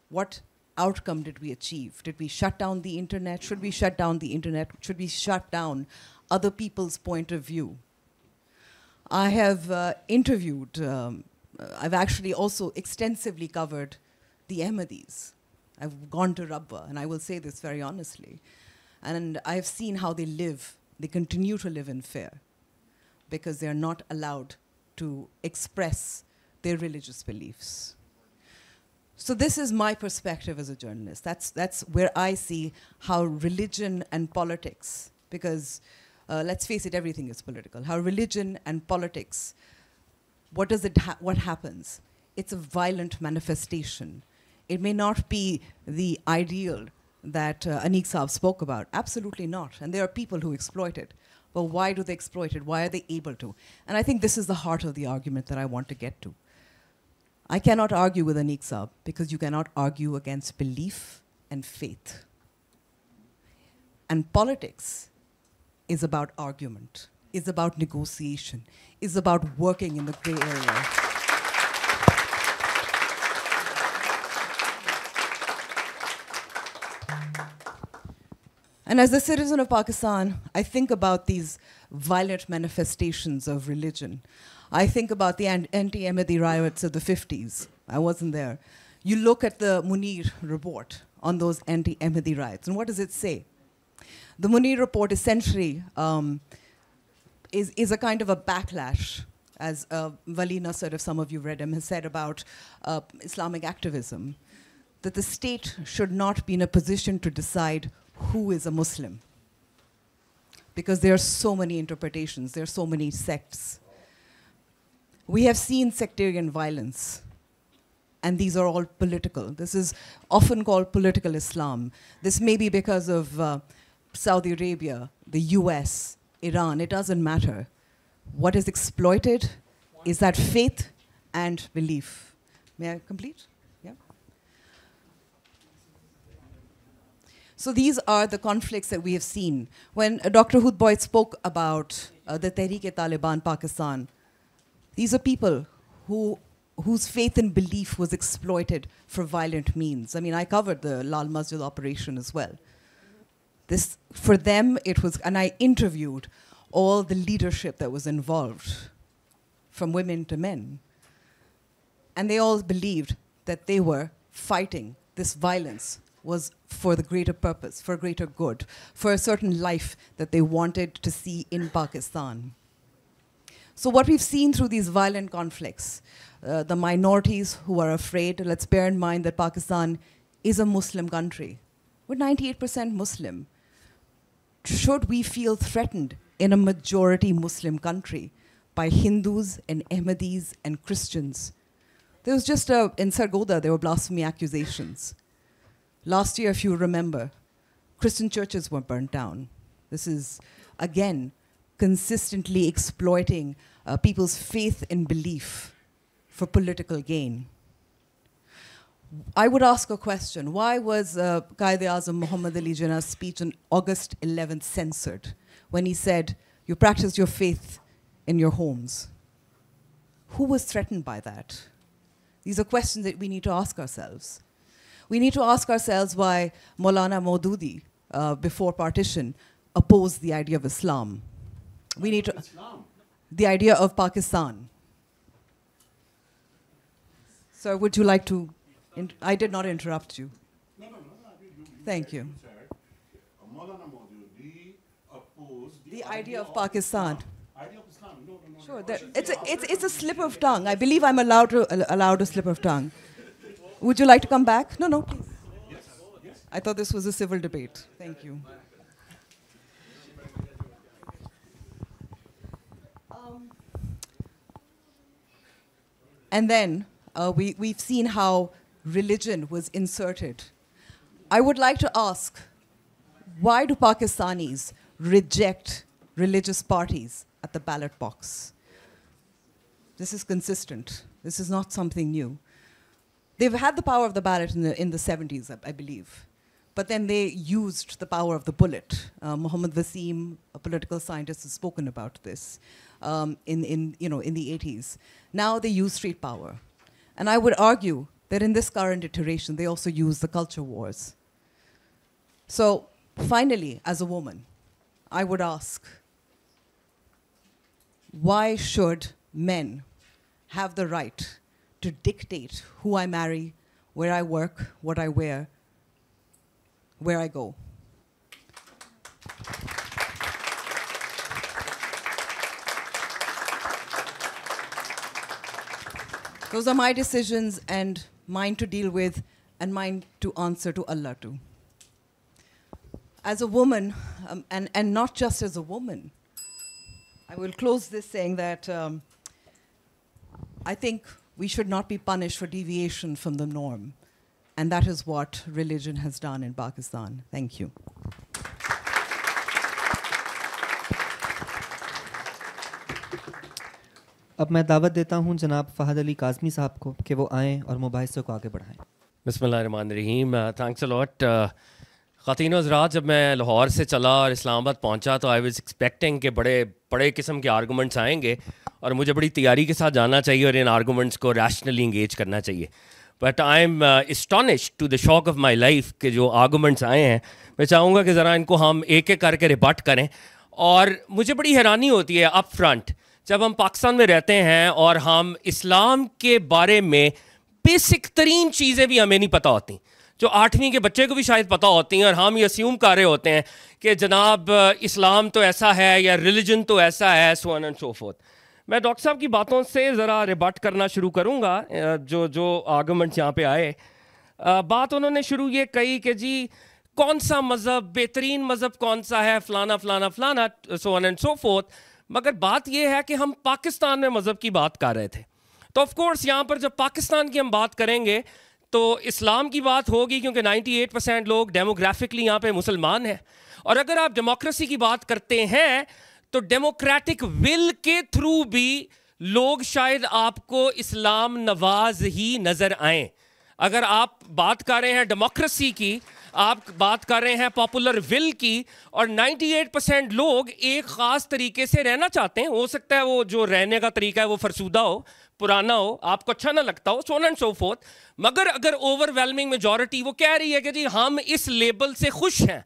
What outcome did we achieve? Did we shut down the internet? Should we shut down the internet? Should we shut down other people's point of view? I have uh, interviewed, um, uh, I've actually also extensively covered the Ahmadis. I've gone to Rabwa, and I will say this very honestly. And I've seen how they live. They continue to live in fear because they are not allowed to express their religious beliefs. So this is my perspective as a journalist. That's that's where I see how religion and politics, because uh, let's face it, everything is political. How religion and politics, what does it ha what happens? It's a violent manifestation. It may not be the ideal that uh, Anik Saab spoke about. Absolutely not. And there are people who exploit it. But why do they exploit it? Why are they able to? And I think this is the heart of the argument that I want to get to. I cannot argue with an Iqsab because you cannot argue against belief and faith. And politics is about argument, is about negotiation, is about working in the gray area. And as a citizen of Pakistan, I think about these violent manifestations of religion. I think about the anti Ahmadi riots of the 50s. I wasn't there. You look at the Munir report on those anti Ahmadi riots, and what does it say? The Munir report essentially um, is, is a kind of a backlash, as uh, Wali Nasser, if some of you read him, has said about uh, Islamic activism, that the state should not be in a position to decide who is a Muslim. Because there are so many interpretations, there are so many sects. We have seen sectarian violence, and these are all political. This is often called political Islam. This may be because of uh, Saudi Arabia, the US, Iran, it doesn't matter. What is exploited is that faith and belief. May I complete? Yeah. So these are the conflicts that we have seen. When uh, Dr. Hudboyd spoke about uh, the Tehreek-e-Taliban Pakistan, these are people who whose faith and belief was exploited for violent means. I mean, I covered the Lal Masjid operation as well. This, for them, it was, and I interviewed all the leadership that was involved, from women to men. And they all believed that they were fighting this violence was for the greater purpose, for greater good, for a certain life that they wanted to see in Pakistan. So what we've seen through these violent conflicts, uh, the minorities who are afraid, let's bear in mind that Pakistan is a Muslim country. We're 98% Muslim. Should we feel threatened in a majority Muslim country by Hindus and Ahmadis and Christians? There was just a, in Sargodha, there were blasphemy accusations. Last year, if you remember, Christian churches were burnt down. This is, again, consistently exploiting uh, people's faith and belief for political gain. I would ask a question. Why was uh, Qaeda Azam Muhammad Ali Jinnah's speech on August 11th censored when he said, you practice your faith in your homes? Who was threatened by that? These are questions that we need to ask ourselves. We need to ask ourselves why Maulana Maududi, uh, before partition, opposed the idea of Islam we need to, the idea of Pakistan. Sir, would you like to? I did not interrupt you. No, no, no. you, you Thank uh, you. the, idea, of, Pakistan. sure, it's, a, it's, it's a slip of tongue. I believe I'm allowed, to, allowed a slip of tongue. Would you like to come back? No, no, please. yes. I thought this was a civil debate. Thank you. And then uh, we, we've seen how religion was inserted. I would like to ask why do Pakistanis reject religious parties at the ballot box? This is consistent. This is not something new. They've had the power of the ballot in the, in the 70s, I, I believe. But then they used the power of the bullet. Uh, Mohammad a political scientist, has spoken about this um, in, in, you know, in the 80s. Now they use street power. And I would argue that in this current iteration, they also use the culture wars. So finally, as a woman, I would ask, why should men have the right to dictate who I marry, where I work, what I wear, where I go? Those are my decisions and mine to deal with and mine to answer to Allah to. As a woman, um, and, and not just as a woman, I will close this saying that um, I think we should not be punished for deviation from the norm. And that is what religion has done in Pakistan. Thank you. अब मैं दावत देता हूँ जनाब फ़हद अली काजमी साहब को कि वो आएँ और मुबासे को आगे बढ़ाएँ बसमान रहीम थैंक्स अलॉट ख़वान हजरात जब मैं लाहौर से चला और इस्लामाबाद पहुँचा तो आई वॉज़ एक्सपेक्टिंग के बड़े बड़े किस्म के आर्गूमेंट्स आएंगे और मुझे बड़ी तैयारी के साथ जाना चाहिए और इन आर्गूमेंट्स को रैशनली इंगेज करना चाहिए but I am astonish to the shock of my life के जो आर्गूमेंट्स आए हैं मैं चाहूँगा कि ज़रा इनको हम एक एक करके रिबट करें और मुझे बड़ी हैरानी होती है अप फ्रंट जब हम पाकिस्तान में रहते हैं और हम इस्लाम के बारे में बेसिक तरीन चीज़ें भी हमें नहीं पता होती जो आठवीं के बच्चे को भी शायद पता होती हैं और हम ये अस्यूम कर रहे होते हैं कि जनाब इस्लाम तो ऐसा है या रिलीजन तो ऐसा है सोन एंड सोफोत मैं डॉक्टर साहब की बातों से ज़रा रिबट करना शुरू करूँगा जो जो आर्गूमेंट्स यहाँ पे आए बात उन्होंने शुरू ये कही कि जी कौन सा मज़हब बेहतरीन मज़हब कौन सा है फ़लाना फ़लाना फ़लाना सोन एंड सोफोत मगर बात यह है कि हम पाकिस्तान में मज़हब की बात कर रहे थे तो ऑफकोर्स यहां पर जब पाकिस्तान की हम बात करेंगे तो इस्लाम की बात होगी क्योंकि 98 परसेंट लोग डेमोग्राफिकली यहाँ पे मुसलमान हैं और अगर आप डेमोक्रेसी की बात करते हैं तो डेमोक्रेटिक विल के थ्रू भी लोग शायद आपको इस्लाम नवाज ही नज़र आए अगर आप बात कर रहे हैं डेमोक्रेसी की आप बात कर रहे हैं पॉपुलर विल की और 98 परसेंट लोग एक ख़ास तरीके से रहना चाहते हैं हो सकता है वो जो रहने का तरीका है वो फरसूदा हो पुराना हो आपको अच्छा ना लगता हो सोन एंड सो फोर्थ मगर अगर ओवरवेलमिंग मेजोरिटी वो कह रही है कि जी हम इस लेबल से खुश हैं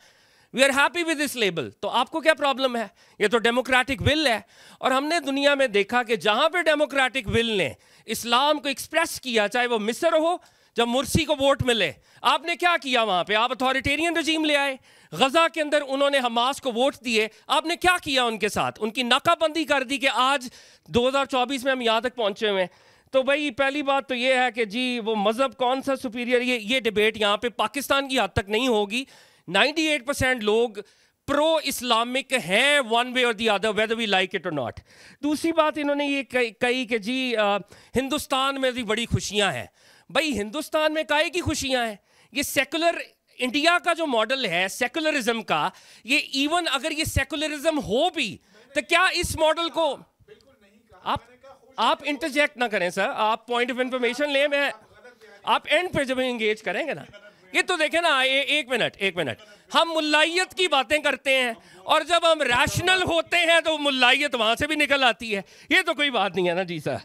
we are happy with this label तो आपको क्या प्रॉब्लम है ये तो डेमोक्रेटिक विल है और हमने दुनिया में देखा कि जहाँ पर डेमोक्रेटिक विल ने इस्लाम को एक्सप्रेस किया चाहे वो मिसर हो जब मुर्सी को वोट मिले आपने क्या किया वहाँ पे आप अथॉरिटेरियन रजीम ले आए गजा के अंदर उन्होंने हमास को वोट दिए आपने क्या किया उनके साथ उनकी नाकाबंदी कर दी कि आज 2024 में हम यहाँ तक पहुंचे हुए हैं तो भाई पहली बात तो ये है कि जी वो मज़हब कौन सा सुपीरियर ये ये डिबेट यहाँ पे पाकिस्तान की हद तक नहीं होगी 98 परसेंट लोग प्रो इस्लामिक हैं one way or the other whether we like it or not दूसरी बात इन्होंने ये कही कि जी आ, हिंदुस्तान में भी बड़ी खुशियाँ हैं भाई हिंदुस्तान में काय की खुशियां हैं ये सेकुलर इंडिया का जो मॉडल है सेकुलरिज्म का ये इवन अगर ये सेकुलरिज्म हो भी तो क्या इस मॉडल को आप आप इंटरजेक्ट ना करें सर आप पॉइंट ऑफ इंफॉर्मेशन लें मैं आप एंड पे जब इंगेज करेंगे ना ये तो देखें ना ए, एक मिनट एक मिनट हम मुलायत की बातें करते हैं और जब हम रैशनल होते हैं तो मुलायत वहां से भी निकल आती है ये तो कोई बात नहीं है ना जी सर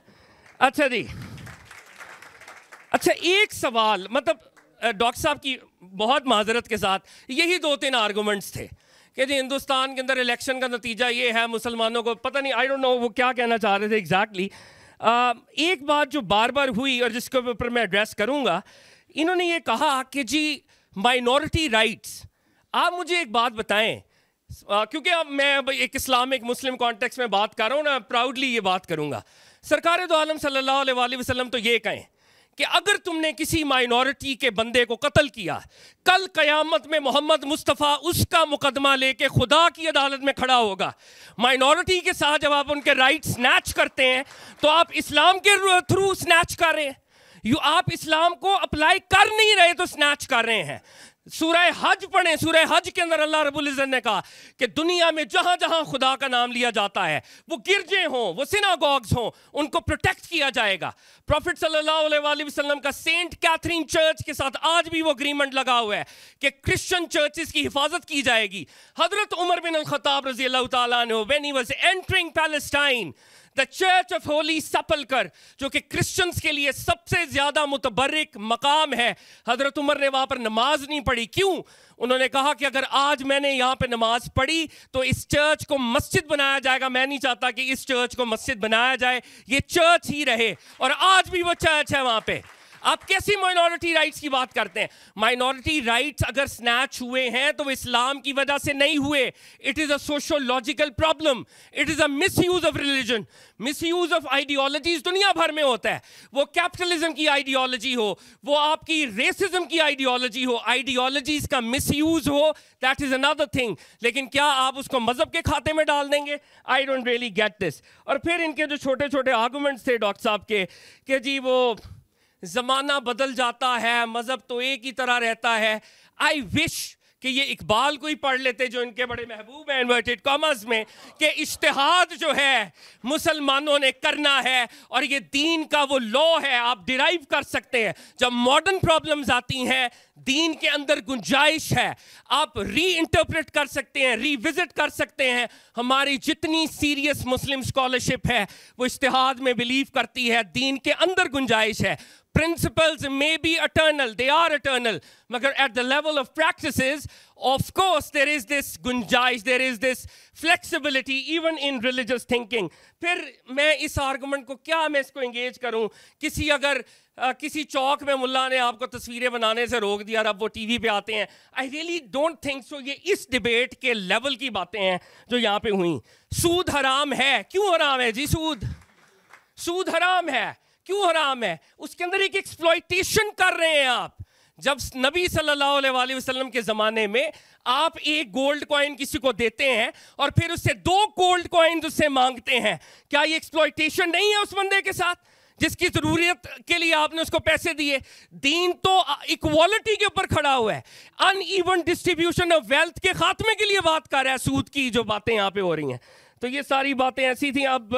अच्छा जी अच्छा एक सवाल मतलब डॉक्टर साहब की बहुत माजरत के साथ यही दो तीन आर्गूमेंट्स थे कि जी हिंदुस्तान के अंदर इलेक्शन का नतीजा ये है मुसलमानों को पता नहीं आई डोंट नो वो क्या कहना चाह रहे थे एग्जैक्टली exactly. एक बात जो बार बार हुई और जिसके ऊपर मैं एड्रेस करूँगा इन्होंने ये कहा कि जी माइनॉरिटी राइट्स आप मुझे एक बात बताएं क्योंकि अब मैं एक इस्लामिक मुस्लिम कॉन्टेक्स्ट में बात कर रहा हूँ ना प्राउडली ये बात करूँगा सरकार दो आलम सल्ला वसलम तो ये कहें कि अगर तुमने किसी माइनॉरिटी के बंदे को कत्ल किया कल कयामत में मोहम्मद मुस्तफ़ा उसका मुकदमा लेके खुदा की अदालत में खड़ा होगा माइनॉरिटी के साथ जब आप उनके राइट स्नैच करते हैं तो आप इस्लाम के थ्रू स्नैच कर रहे हैं यू आप इस्लाम को अप्लाई कर नहीं रहे तो स्नैच कर रहे हैं सूरह हज पढ़ें सूरह हज के अंदर अल्लाह रबुल्ज़त ने कहा कि दुनिया में जहां जहां खुदा का नाम लिया जाता है वो गिरजे हों वो सिनागॉग्स हों उनको प्रोटेक्ट किया जाएगा प्रॉफिट सल्लल्लाहु अलैहि वसल्लम का सेंट कैथरीन चर्च के साथ आज भी वो अग्रीमेंट लगा हुआ है कि क्रिश्चियन चर्चेस की हिफाजत की जाएगी हजरत उमर बिन अल खताब रजी अल्लाह तन was entering Palestine the church of holy sepulchre जो कि क्रिश्चियंस के लिए सबसे ज्यादा मुतबरक मकाम है हजरत उमर ने वहां पर नमाज नहीं पढ़ी क्यों उन्होंने कहा कि अगर आज मैंने यहां पे नमाज पढ़ी तो इस चर्च को मस्जिद बनाया जाएगा मैं नहीं चाहता कि इस चर्च को मस्जिद बनाया जाए ये चर्च ही रहे और आज भी वो चर्च है वहां पर आप कैसी माइनॉरिटी राइट्स की बात करते हैं माइनॉरिटी राइट्स अगर स्नैच हुए हैं तो इस्लाम की वजह से नहीं हुए it is a sociological problem it is a misuse of religion misuse of ideologies दुनिया भर में होता है वो कैपिटलिज्म की आइडियोलॉजी हो वो आपकी रेसिज्म की आइडियोलॉजी हो आइडियोलॉजीज का मिस यूज़ हो दैट इज़ अनदर थिंग लेकिन क्या आप उसको मज़हब के खाते में डाल देंगे I don't really get this और फिर इनके जो छोटे छोटे आर्गूमेंट्स थे डॉक्टर साहब के कि जी वो ज़माना बदल जाता है मज़हब तो एक ही तरह रहता है आई विश कि ये इकबाल को ही पढ़ लेते जो इनके बड़े महबूब हैं इन्वर्टेड कॉमर्स में कि इश्तहाद जो है मुसलमानों ने करना है और ये दीन का वो लॉ है आप डिराइव कर सकते हैं जब मॉडर्न प्रॉब्लम्स आती हैं दीन के अंदर गुंजाइश है आप री इंटरप्रेट कर सकते हैं रीविजिट कर सकते हैं हमारी जितनी सीरियस मुस्लिम स्कॉलरशिप है वो इश्तिहाद में बिलीव करती है दीन के अंदर गुंजाइश है principles may be eternal they are eternal मगर at the level of practice Of course, there is this गुंजाइश there is this flexibility even in religious thinking फिर मैं इस आर्गूमेंट को क्या मैं इसको इंगेज करूं किसी अगर Uh, किसी चौक में मुल्ला ने आपको तस्वीरें बनाने से रोक दिया और अब वो टीवी पे आते हैं I really don't think so ये इस डिबेट के लेवल की बातें हैं जो यहाँ पे हुई सूद हराम है क्यों हराम है जी सूद सूद हराम है क्यों हराम है उसके अंदर एक एक्सप्लॉयटेशन कर रहे हैं आप जब नबी सल्लल्लाहु अलैहि वसल्लम के ज़माने में आप एक गोल्ड कॉइन किसी को देते हैं और फिर उससे दो गोल्ड कॉइन उससे मांगते हैं क्या ये एक्सप्लॉयटेशन नहीं है उस बंदे के साथ जिसकी ज़रूरत के लिए आपने उसको पैसे दिए दीन तो इक्वालिटी के ऊपर खड़ा हुआ है uneven distribution of wealth के खात्मे के लिए बात कर रहा है सूद की जो बातें यहाँ पे हो रही हैं तो ये सारी बातें ऐसी थी अब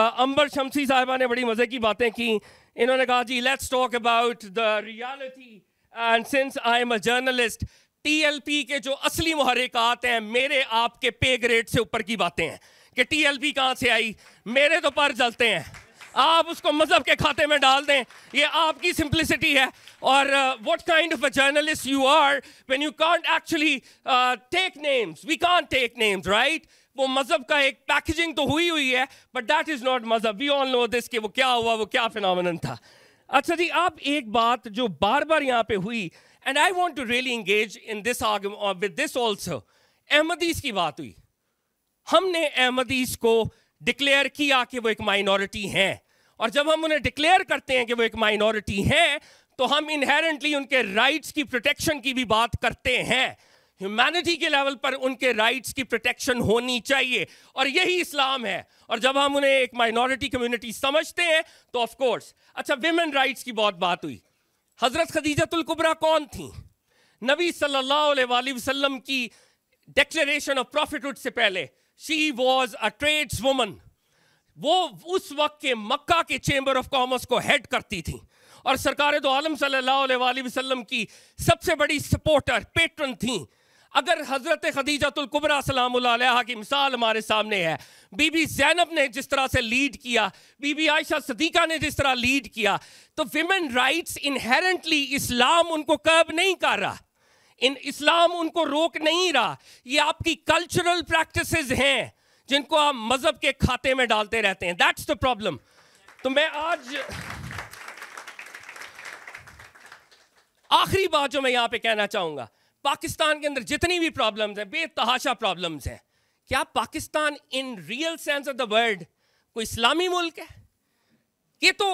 अंबर शमसी साहिबा ने बड़ी मज़े की बातें की इन्होंने कहा जी let's talk about the reality and since I am a journalist TLP के जो असली मुहरकात हैं मेरे आपके पे ग्रेड से ऊपर की बातें हैं कि टीएलपी कहां से आई मेरे तो पर जलते हैं आप उसको मजहब के खाते में डाल दें ये आपकी सिंप्लिसिटी है और what kind of a journalist you are when you can't actually take names we can't take names right वो मजहब का एक पैकेजिंग तो हुई हुई है बट दैट इज नॉट मजहब वी ऑल नो दिस कि वो क्या हुआ वो क्या फिनोमिनन था अच्छा जी आप एक बात जो बार बार यहाँ पे हुई and I want to really engage in this with this also Ahmadis की बात हुई हमने अहमदीस को डिक्लेयर किया कि वो एक माइनॉरिटी हैं और जब हम उन्हें डिक्लेयर करते हैं कि वो एक माइनॉरिटी हैं तो हम इनहेरेंटली उनके राइट्स की प्रोटेक्शन की भी बात करते हैं ह्यूमैनिटी के लेवल पर उनके राइट्स की प्रोटेक्शन होनी चाहिए और यही इस्लाम है और जब हम उन्हें एक माइनॉरिटी कम्युनिटी समझते हैं तो ऑफ कोर्स अच्छा विमेन राइट्स की बहुत बात हुई हज़रत खदीजतुल्कुबरा कौन थी नबी सल्लल्लाहु अलैहि वसल्लम की डिक्लेरेशन ऑफ प्रॉफिटहुड से पहले she was a tradeswoman वो उस वक्त के मक्का के चेंबर ऑफ कॉमर्स को हेड करती थी और सरकार दो आलम सल्लल्लाहु अलैहि वसल्लम की सबसे बड़ी सपोर्टर पेट्रन थी अगर हज़रत खदीजतुल्कुबरा सलाम की मिसाल हमारे सामने है बीबी जैनब ने जिस तरह से लीड किया बीबी आयशा सदीक़ा ने जिस तरह लीड किया तो विमेन राइट्स इनहेरेंटली इस्लाम उनको कर्ब नहीं कर रहा इन इस्लाम उनको रोक नहीं रहा ये आपकी कल्चरल प्रैक्टिस हैं जिनको आप मज़हब के खाते में डालते रहते हैं दैट्स द प्रॉब्लम तो मैं आज आखिरी बात जो मैं यहाँ पे कहना चाहूँगा पाकिस्तान के अंदर जितनी भी प्रॉब्लम्स हैं बेतहाशा प्रॉब्लम्स हैं क्या Pakistan in real sense of the world कोई इस्लामी मुल्क है ये तो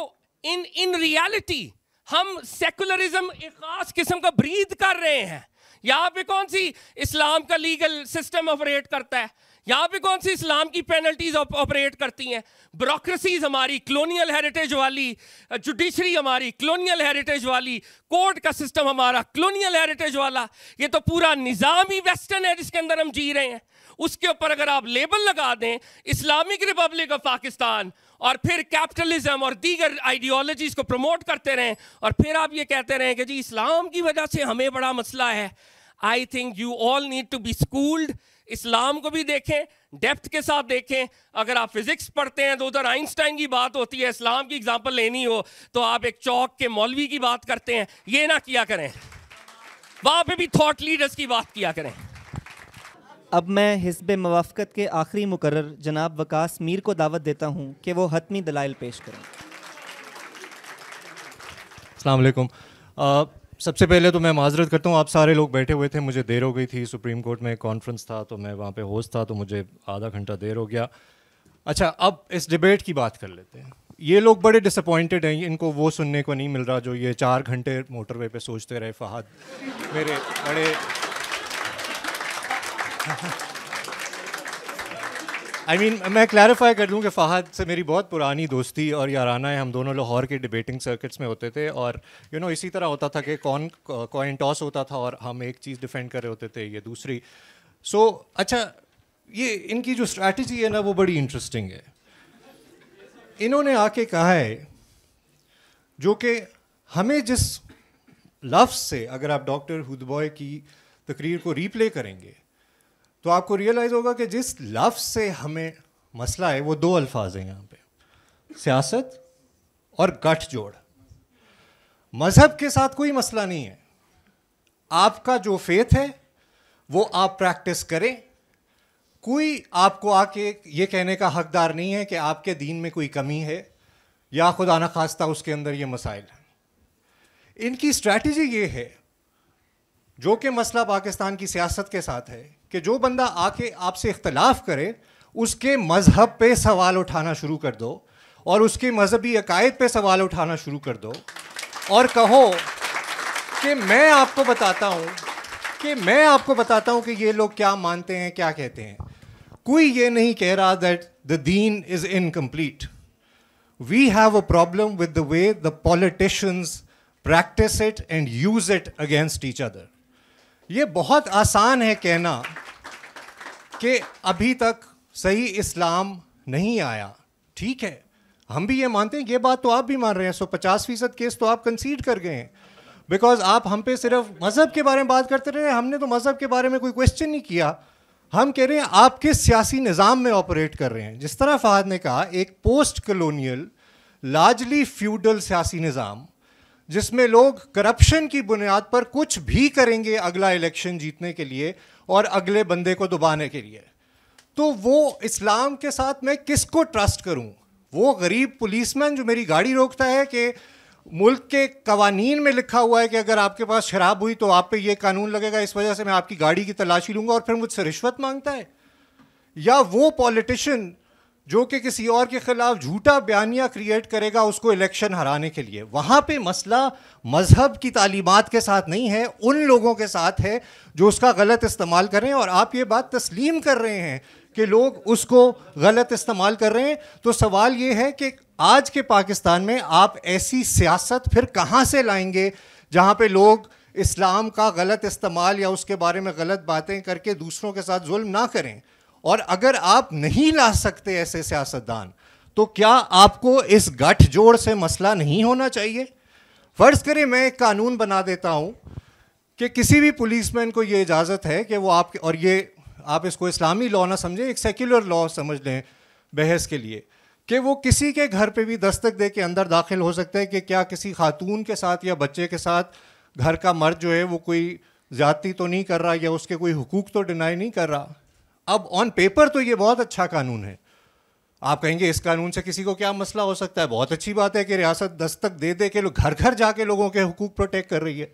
इन इन रियलिटी हम सेकुलरिज्म एक खास किस्म का ब्रीद कर रहे हैं यहाँ पे कौन सी इस्लाम का लीगल सिस्टम ऑपरेट करता है यहां पे कौन सी इस्लाम की पेनल्टीज ऑपरेट करती हैं ब्रोक्रेसीज हमारी कलोनियल हेरिटेज वाली जुडिशरी हमारी कलोनियल हेरिटेज वाली कोर्ट का सिस्टम हमारा कलोनियल हेरिटेज वाला ये तो पूरा निज़ाम ही वेस्टर्न है जिसके अंदर हम जी रहे हैं उसके ऊपर अगर आप लेबल लगा दें इस्लामिक रिपब्लिक ऑफ पाकिस्तान और फिर कैपिटलिज्म और दीगर आइडियोलॉजीज को प्रमोट करते रहें और फिर आप ये कहते रहें कि जी इस्लाम की वजह से हमें बड़ा मसला है I think you all need to be schooled Islam को भी देखें डेप्थ के साथ देखें अगर आप फिज़िक्स पढ़ते हैं तो उधर आइंस्टाइन की बात होती है इस्लाम की एग्जांपल लेनी हो तो आप एक चौक के मौलवी की बात करते हैं ये ना किया करें वहाँ पे भी थॉट लीडर्स की बात किया करें अब मैं हिस्ब मवाफ़त के आखिरी मुकर जनाब वकास मीर को दावत देता हूँ कि वो हतमी दलाइल पेश करें अलकुम सबसे पहले तो मैं माजरत करता हूँ आप सारे लोग बैठे हुए थे मुझे देर हो गई थी सुप्रीम कोर्ट में कॉन्फ्रेंस था तो मैं वहाँ पे होस्ट था तो मुझे आधा घंटा देर हो गया अच्छा अब इस डिबेट की बात कर लेते हैं ये लोग बड़े डिसअपॉइंटेड हैं इनको वो सुनने को नहीं मिल रहा जो ये चार घंटे मोटरवे पे सोचते रहे फहद मेरे बड़े आई मीन मैं क्लैरिफाई कर दूं कि फ़हद से मेरी बहुत पुरानी दोस्ती और याराना है हम दोनों लाहौर के डिबेटिंग सर्किट्स में होते थे और यू you नो know, इसी तरह होता था कि कौन कॉइन टॉस होता था और हम एक चीज़ डिफेंड कर रहे होते थे ये दूसरी सो so, अच्छा ये इनकी जो स्ट्रैटेजी है ना वो बड़ी इंटरेस्टिंग है इन्होंने आके कहा है जो कि हमें जिस लफ्ज़ से अगर आप डॉक्टर हुदबॉय की तकरीर को रीप्ले करेंगे तो आपको रियलाइज़ होगा कि जिस लफ्ज़ से हमें मसला है वो दो अल्फाज हैं यहाँ पे सियासत और गठजोड़ मज़हब के साथ कोई मसला नहीं है आपका जो फेथ है वो आप प्रैक्टिस करें कोई आपको आके ये कहने का हकदार नहीं है कि आपके दीन में कोई कमी है या खुदा न खास्ता उसके अंदर ये मसाइल हैं इनकी स्ट्रैटी ये है जो कि मसला पाकिस्तान की सियासत के साथ है कि जो बंदा आके आपसे इख्तलाफ करे उसके मज़हब पे सवाल उठाना शुरू कर दो और उसके मजहबी अकायद पे सवाल उठाना शुरू कर दो और कहो कि मैं आपको बताता हूँ कि मैं आपको बताता हूँ कि ये लोग क्या मानते हैं क्या कहते हैं कोई ये नहीं कह रहा दैट द दीन is incomplete we have a problem with the way the politicians practice it and use it against each other ये बहुत आसान है कहना कि अभी तक सही इस्लाम नहीं आया ठीक है हम भी ये मानते हैं ये बात तो आप भी मान रहे हैं सो पचास फीसद केस तो आप कंसीड कर गए हैं बिकॉज आप हम पे सिर्फ मज़हब के बारे में बात करते रहे हमने तो मज़हब के बारे में कोई क्वेश्चन नहीं किया हम कह रहे हैं आप किस सियासी निज़ाम में ऑपरेट कर रहे हैं जिस तरह फहद ने कहा एक पोस्ट कलोनियल लार्जली फ्यूडल सियासी निज़ाम जिसमें लोग करप्शन की बुनियाद पर कुछ भी करेंगे अगला इलेक्शन जीतने के लिए और अगले बंदे को दुबाने के लिए तो वो इस्लाम के साथ मैं किसको ट्रस्ट करूं वो गरीब पुलिसमैन जो मेरी गाड़ी रोकता है कि मुल्क के कवानीन में लिखा हुआ है कि अगर आपके पास शराब हुई तो आप पे ये कानून लगेगा इस वजह से मैं आपकी गाड़ी की तलाशी लूँगा और फिर मुझसे रिश्वत मांगता है या वो पॉलिटिशन जो कि किसी और के खिलाफ झूठा बयानिया क्रिएट करेगा उसको इलेक्शन हराने के लिए वहाँ पे मसला मजहब की तालीमत के साथ नहीं है उन लोगों के साथ है जो उसका गलत इस्तेमाल कर रहे हैं और आप ये बात तस्लीम कर रहे हैं कि लोग उसको गलत इस्तेमाल कर रहे हैं तो सवाल ये है कि आज के पाकिस्तान में आप ऐसी सियासत फिर कहाँ से लाएंगे जहाँ पे लोग इस्लाम का गलत इस्तेमाल या उसके बारे में गलत बातें करके दूसरों के साथ जुल्म ना करें और अगर आप नहीं ला सकते ऐसे सियासतदान तो क्या आपको इस गठजोड़ से मसला नहीं होना चाहिए फ़र्ज़ करें मैं एक कानून बना देता हूँ कि किसी भी पुलिसमैन को ये इजाज़त है कि वो आपके और ये आप इसको इस्लामी लॉ ना समझें एक सेक्युलर लॉ समझ लें बहस के लिए कि वो किसी के घर पे भी दस्तक दे के अंदर दाखिल हो सकता है कि क्या किसी खातून के साथ या बच्चे के साथ घर का मर्द जो है वो कोई ज़्यादती तो नहीं कर रहा या उसके कोई हकूक़ तो डिनाई नहीं कर रहा अब ऑन पेपर तो ये बहुत अच्छा कानून है आप कहेंगे इस कानून से किसी को क्या मसला हो सकता है बहुत अच्छी बात है कि रियासत दस्तक दे दे के लोग घर घर जाके लोगों के हकूक प्रोटेक्ट कर रही है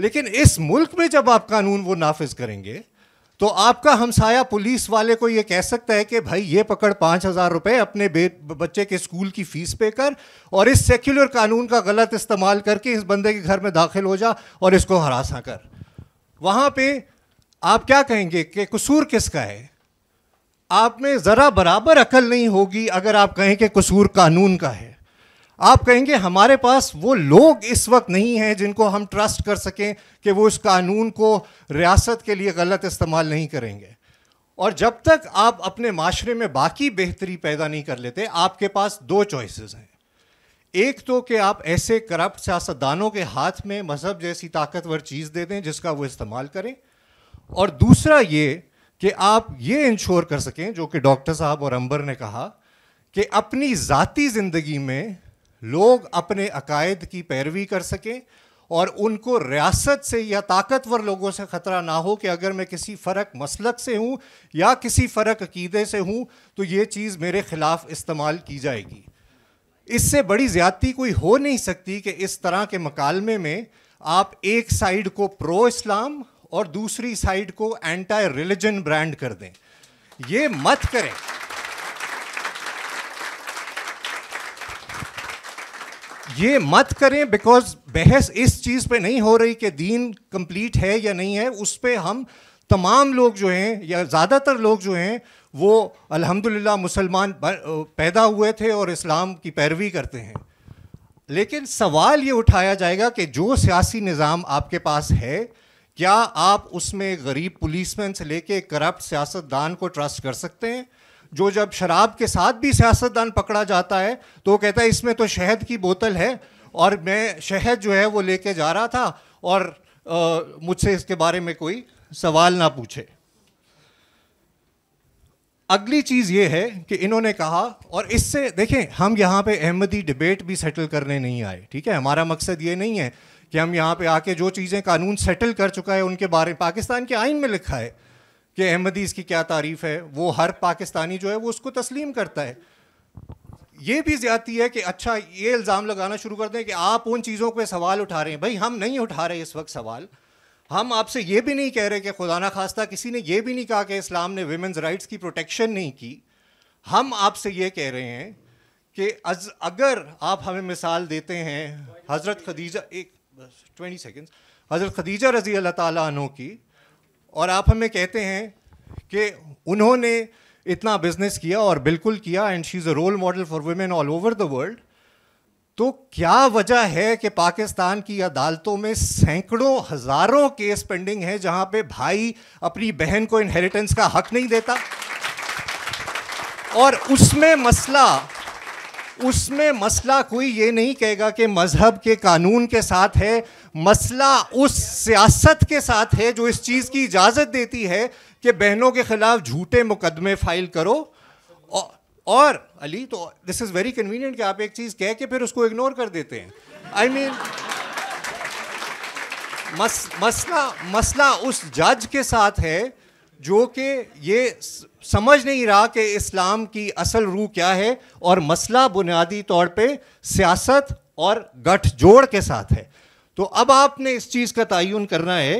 लेकिन इस मुल्क में जब आप कानून वो नाफिज करेंगे तो आपका हमसाया पुलिस वाले को ये कह सकता है कि भाई ये पकड़ पाँच हज़ार रुपये अपने बच्चे के स्कूल की फ़ीस पे कर और इस सेक्युलर कानून का गलत इस्तेमाल करके इस बंदे के घर में दाखिल हो जा और इसको हरासा कर वहाँ पे आप क्या कहेंगे कि कसूर किसका है आप में ज़रा बराबर अकल नहीं होगी अगर आप कहें कि कसूर कानून का है आप कहेंगे हमारे पास वो लोग इस वक्त नहीं हैं जिनको हम ट्रस्ट कर सकें कि वो इस कानून को रियासत के लिए गलत इस्तेमाल नहीं करेंगे और जब तक आप अपने माशरे में बाकी बेहतरी पैदा नहीं कर लेते आपके पास दो चॉइसेस हैं एक तो कि आप ऐसे करप्ट सियासतदानों के हाथ में मज़हब जैसी ताकतवर चीज़ दे दें जिसका वो इस्तेमाल करें और दूसरा ये कि आप ये इंश्योर कर सकें जो कि डॉक्टर साहब और अंबर ने कहा कि अपनी ज़ाती ज़िंदगी में लोग अपने अकायद की पैरवी कर सकें और उनको रियासत से या ताकतवर लोगों से ख़तरा ना हो कि अगर मैं किसी फ़र्क मसलक से हूँ या किसी फ़र्क अकीदे से हूँ तो ये चीज़ मेरे ख़िलाफ़ इस्तेमाल की जाएगी इससे बड़ी ज़्यादती कोई हो नहीं सकती कि इस तरह के मकालमे में आप एक साइड को प्रो इस्लाम और दूसरी साइड को एंटी रिलीजन ब्रांड कर दें ये मत करें ये मत करें बिकॉज बहस इस चीज़ पे नहीं हो रही कि दीन कंप्लीट है या नहीं है उस पर हम तमाम लोग जो हैं या ज़्यादातर लोग जो हैं वो अल्हम्दुलिल्लाह मुसलमान पैदा हुए थे और इस्लाम की पैरवी करते हैं लेकिन सवाल ये उठाया जाएगा कि जो सियासी निज़ाम आपके पास है क्या आप उसमें गरीब पुलिसमैन से लेके करप्ट सियासतदान को ट्रस्ट कर सकते हैं जो जब शराब के साथ भी सियासतदान पकड़ा जाता है तो वो कहता है इसमें तो शहद की बोतल है और मैं शहद जो है वो लेके जा रहा था और मुझसे इसके बारे में कोई सवाल ना पूछे अगली चीज़ ये है कि इन्होंने कहा और इससे देखें हम यहाँ पे अहमदी डिबेट भी सेटल करने नहीं आए ठीक है हमारा मकसद ये नहीं है कि हम यहाँ पे आके जो चीज़ें कानून सेटल कर चुका है उनके बारे में पाकिस्तान के आइन में लिखा है कि अहमदीज़ की क्या तारीफ़ है वो हर पाकिस्तानी जो है वो उसको तस्लीम करता है ये भी ज़्यादती है कि अच्छा ये इल्ज़ाम लगाना शुरू कर दें कि आप उन चीज़ों पर सवाल उठा रहे हैं भाई हम नहीं उठा रहे इस वक्त सवाल हम आपसे ये भी नहीं कह रहे कि खुदा ना खास्ता किसी ने ये भी नहीं कहा कि इस्लाम ने वेमेंस राइट्स की प्रोटेक्शन नहीं की हम आपसे ये कह रहे हैं कि अगर आप हमें मिसाल देते हैं हज़रत खदीजा एक बस ट्वेंटी सेकेंड्स हज़रत खदीजा रज़ी अल्लाह तु की और आप हमें कहते हैं कि उन्होंने इतना बिजनेस किया और बिल्कुल किया and she is a role model for women all over the world तो क्या वजह है कि पाकिस्तान की अदालतों में सैकड़ों हज़ारों केस पेंडिंग है जहां पे भाई अपनी बहन को इनहेरिटेंस का हक नहीं देता और उसमें मसला उसमें मसला कोई ये नहीं कहेगा कि मज़हब के कानून के साथ है मसला उस सियासत के साथ है जो इस चीज़ की इजाज़त देती है कि बहनों के ख़िलाफ़ झूठे मुकदमे फ़ाइल करो और, अली तो दिस इज़ वेरी कन्वीनियंट कि आप एक चीज़ कह के फिर उसको इग्नोर कर देते हैं आई I मीन mean, मस, मसला मसला उस जज के साथ है जो कि ये समझ नहीं रहा कि इस्लाम की असल रूह क्या है और मसला बुनियादी तौर पे सियासत और गठजोड़ के साथ है तो अब आपने इस चीज़ का तयन करना है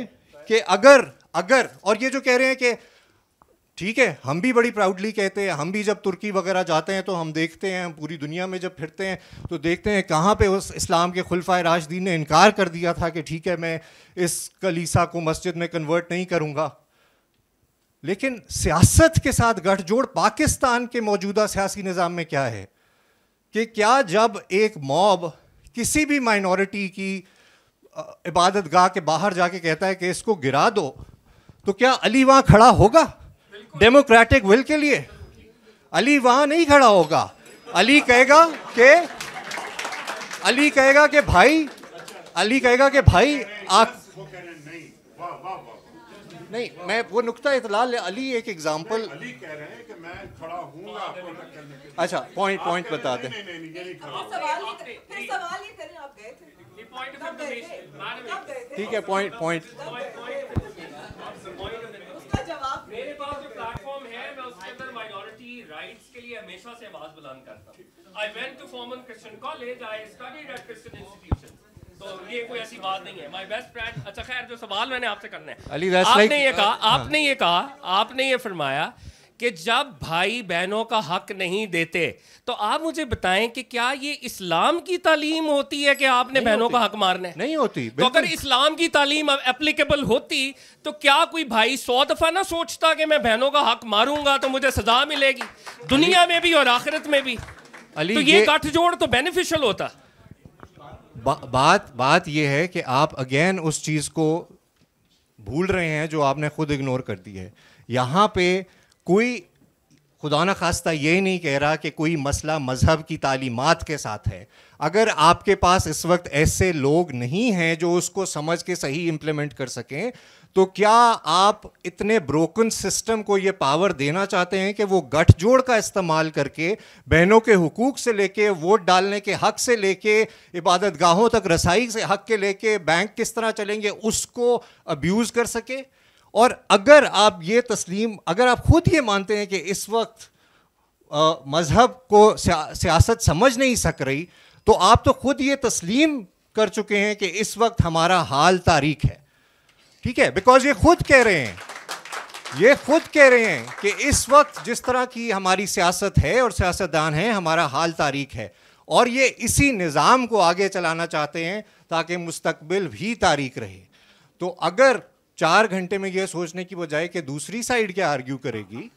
कि अगर अगर और ये जो कह रहे हैं कि ठीक है हम भी बड़ी प्राउडली कहते हैं हम भी जब तुर्की वगैरह जाते हैं तो हम देखते हैं हम पूरी दुनिया में जब फिरते हैं तो देखते हैं कहाँ पे उस इस्लाम के खुलफा राशदीन ने इनकार कर दिया था कि ठीक है मैं इस कलीसा को मस्जिद में कन्वर्ट नहीं करूँगा लेकिन सियासत के साथ गठजोड़ पाकिस्तान के मौजूदा सियासी निज़ाम में क्या है कि क्या जब एक मॉब किसी भी माइनॉरिटी की इबादत गाह के बाहर जाके कहता है कि इसको गिरा दो तो क्या अली वहाँ खड़ा होगा डेमोक्रेटिक विल के लिए अली वहाँ नहीं खड़ा होगा अली कहेगा कि अली कहेगा कि भाई अली कहेगा कि भाई आप नहीं मैं वो नुकता इतलाल अली एक एग्जांपल अली कह रहे हैं कि मैं खड़ा आपको अच्छा पॉइंट पॉइंट बता दें ठीक है पॉइंट पॉइंट मेरे पास जो है मैं उसके अंदर माइनॉरिटी राइट्स के लिए हमेशा से आवाज बुलंद करता हूँ I went to Forman Christian college I studied at Christian institutions तो अच्छा हाँ। जब भाई बहनों का हक नहीं देते तो आप मुझे बताएं कि क्या ये इस्लाम की तालीम होती है कि आपने बहनों का हक मारना है नहीं होती तो अगर इस्लाम की तालीम एप्लीकेबल होती तो क्या कोई भाई सौ दफा ना सोचता कि मैं बहनों का हक मारूंगा तो मुझे सजा मिलेगी दुनिया में भी और आखिरत में भी अली तो ये, ये गठजोड़ तो बेनिफिशियल होता बा, बात बात यह है कि आप अगेन उस चीज़ को भूल रहे हैं जो आपने खुद इग्नोर कर दी है यहाँ पे कोई खुदा न खास्ता ये नहीं कह रहा कि कोई मसला मज़हब की तालीमत के साथ है अगर आपके पास इस वक्त ऐसे लोग नहीं हैं जो उसको समझ के सही इम्प्लीमेंट कर सकें तो क्या आप इतने ब्रोकन सिस्टम को ये पावर देना चाहते हैं कि वो गठजोड़ का इस्तेमाल करके बहनों के हकूक़ से लेके वोट डालने के हक से लेके इबादत गाहों तक रसाई से हक के लेके बैंक किस तरह चलेंगे उसको अब्यूज़ कर सके और अगर आप ये तस्लीम अगर आप खुद ये मानते हैं कि इस वक्त मज़हब को सियासत समझ नहीं सक रही तो आप तो खुद ये तस्लीम कर चुके हैं कि इस वक्त हमारा हाल तारीख है ठीक है बिकॉज ये खुद कह रहे हैं ये खुद कह रहे हैं कि इस वक्त जिस तरह की हमारी सियासत है और सियासतदान है हमारा हाल तारीख है और ये इसी निज़ाम को आगे चलाना चाहते हैं ताकि मुस्तबिल भी तारीख रहे तो अगर चार घंटे में ये सोचने की बजाय कि दूसरी साइड क्या आर्ग्यू करेगी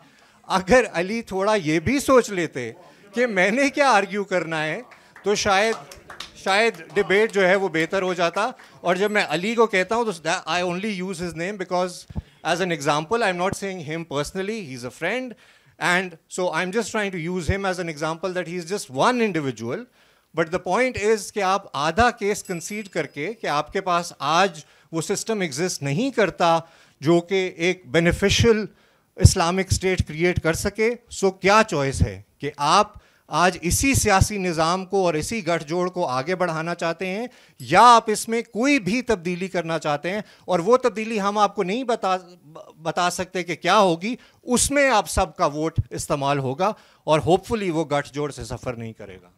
अगर अली थोड़ा ये भी सोच लेते कि मैंने क्या आर्ग्यू करना है तो शायद शायद डिबेट जो है वो बेहतर हो जाता और जब मैं अली को कहता हूँ तो I only use his name because as an example I am not saying him personally he is a friend and so I am just trying to use him as an example that he is just one individual but the point is कि आप आधा case कंसीड करके कि आपके पास आज वो system exist नहीं करता जो कि एक बेनिफिशियल इस्लामिक स्टेट क्रिएट कर सके सो so क्या चॉइस है कि आप आज इसी सियासी निज़ाम को और इसी गठजोड़ को आगे बढ़ाना चाहते हैं या आप इसमें कोई भी तब्दीली करना चाहते हैं और वो तब्दीली हम आपको नहीं बता बता सकते कि क्या होगी उसमें आप सबका वोट इस्तेमाल होगा और होपफुली वो गठजोड़ से सफ़र नहीं करेगा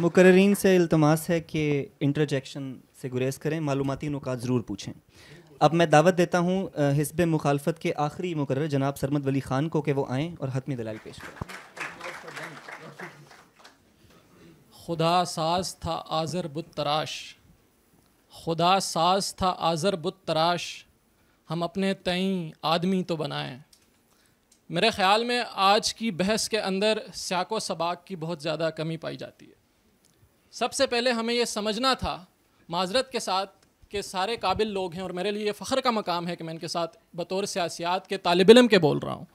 मुकर्रीन से इल्तमास है कि इंटरजेक्शन से गुरेज करें मालूमती नुकात ज़रूर पूछें अब मैं दावत देता हूँ हिसब मुखालफत के आखिरी मुकर जनाब सरमद वली खान को कि वो आएँ और हतमी दलाल पेश करें खुदा साज था आज़र बुत तराश खुदा साज था आज़र बुत तराश हम अपने तई आदमी तो बनाएं मेरे ख़्याल में आज की बहस के अंदर स्याको सबाक की बहुत ज़्यादा कमी पाई जाती है सबसे पहले हमें यह समझना था माजरत के साथ के सारे काबिल लोग हैं और मेरे लिए फ़ख्र का मकाम है कि मैं इनके साथ बतौर सियासियात के तालब इलम के बोल रहा हूँ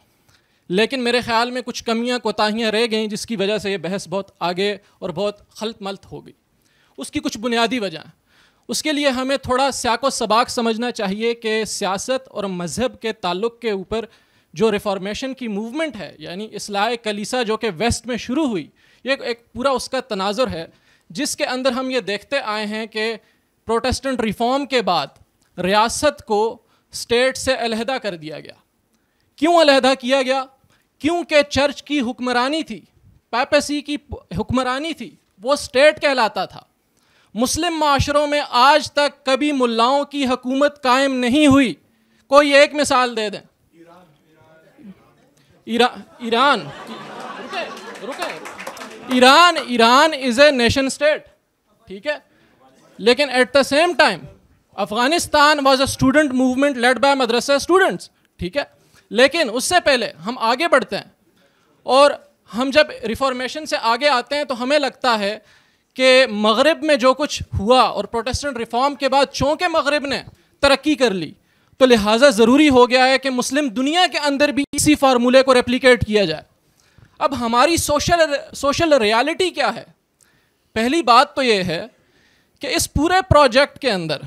लेकिन मेरे ख्याल में कुछ कमियाँ कोताहियाँ रह गई जिसकी वजह से ये बहस बहुत आगे और बहुत खलत मलत हो गई उसकी कुछ बुनियादी वजह उसके लिए हमें थोड़ा स्याको सबाक समझना चाहिए कि सियासत और मज़हब के ताल्लुक़ के ऊपर जो रिफॉर्मेशन की मूवमेंट है यानी इसलाह कलीसा जो कि वेस्ट में शुरू हुई ये एक पूरा उसका तनाजर है जिसके अंदर हम ये देखते आए हैं कि प्रोटेस्टेंट रिफॉर्म के बाद रियासत को स्टेट से अलहदा कर दिया गया क्यों अलहदा किया गया क्योंकि चर्च की हुक्मरानी थी पैपेसी की हुक्मरानी थी वो स्टेट कहलाता था मुस्लिम माशरों में आज तक कभी मुल्लाओं की हकूमत कायम नहीं हुई कोई एक मिसाल दे दें Iran Iran Iran Iran is a nation state ठीक है लेकिन at the same time Afghanistan was a student movement led by madrasa students ठीक है लेकिन उससे पहले हम आगे बढ़ते हैं और हम जब रिफॉर्मेशन से आगे आते हैं तो हमें लगता है कि मगरब में जो कुछ हुआ और प्रोटेस्टेंट रिफॉर्म के बाद चूँकि मगरब ने तरक्की कर ली तो लिहाजा ज़रूरी हो गया है कि मुस्लिम दुनिया के अंदर भी इसी फार्मूले को रेप्लीकेट किया जाए अब हमारी सोशल सोशल रियालिटी क्या है पहली बात तो ये है कि इस पूरे प्रोजेक्ट के अंदर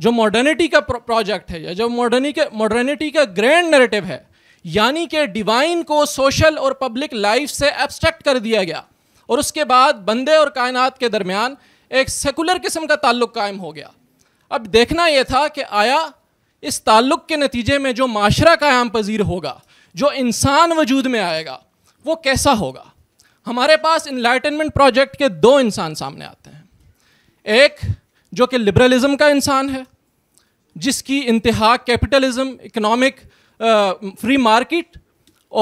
जो मॉडर्निटी का प्रोजेक्ट है या जो मॉडर्नी के मॉडर्निटी का ग्रैंड नरेटिव है यानी कि डिवाइन को सोशल और पब्लिक लाइफ से एब्स्ट्रैक्ट कर दिया गया और उसके बाद बंदे और कायनात के दरमियान एक सेकुलर किस्म का ताल्लुक कायम हो गया अब देखना यह था कि आया इस ताल्लुक के नतीजे में जो माशरा कायम पजीर होगा जो इंसान वजूद में आएगा वो कैसा होगा हमारे पास इन्लाइटनमेंट प्रोजेक्ट के दो इंसान सामने आते हैं एक जो कि लिबरलिज्म का इंसान है जिसकी इंतहा कैपिटलिज्म इकोनॉमिक फ्री मार्केट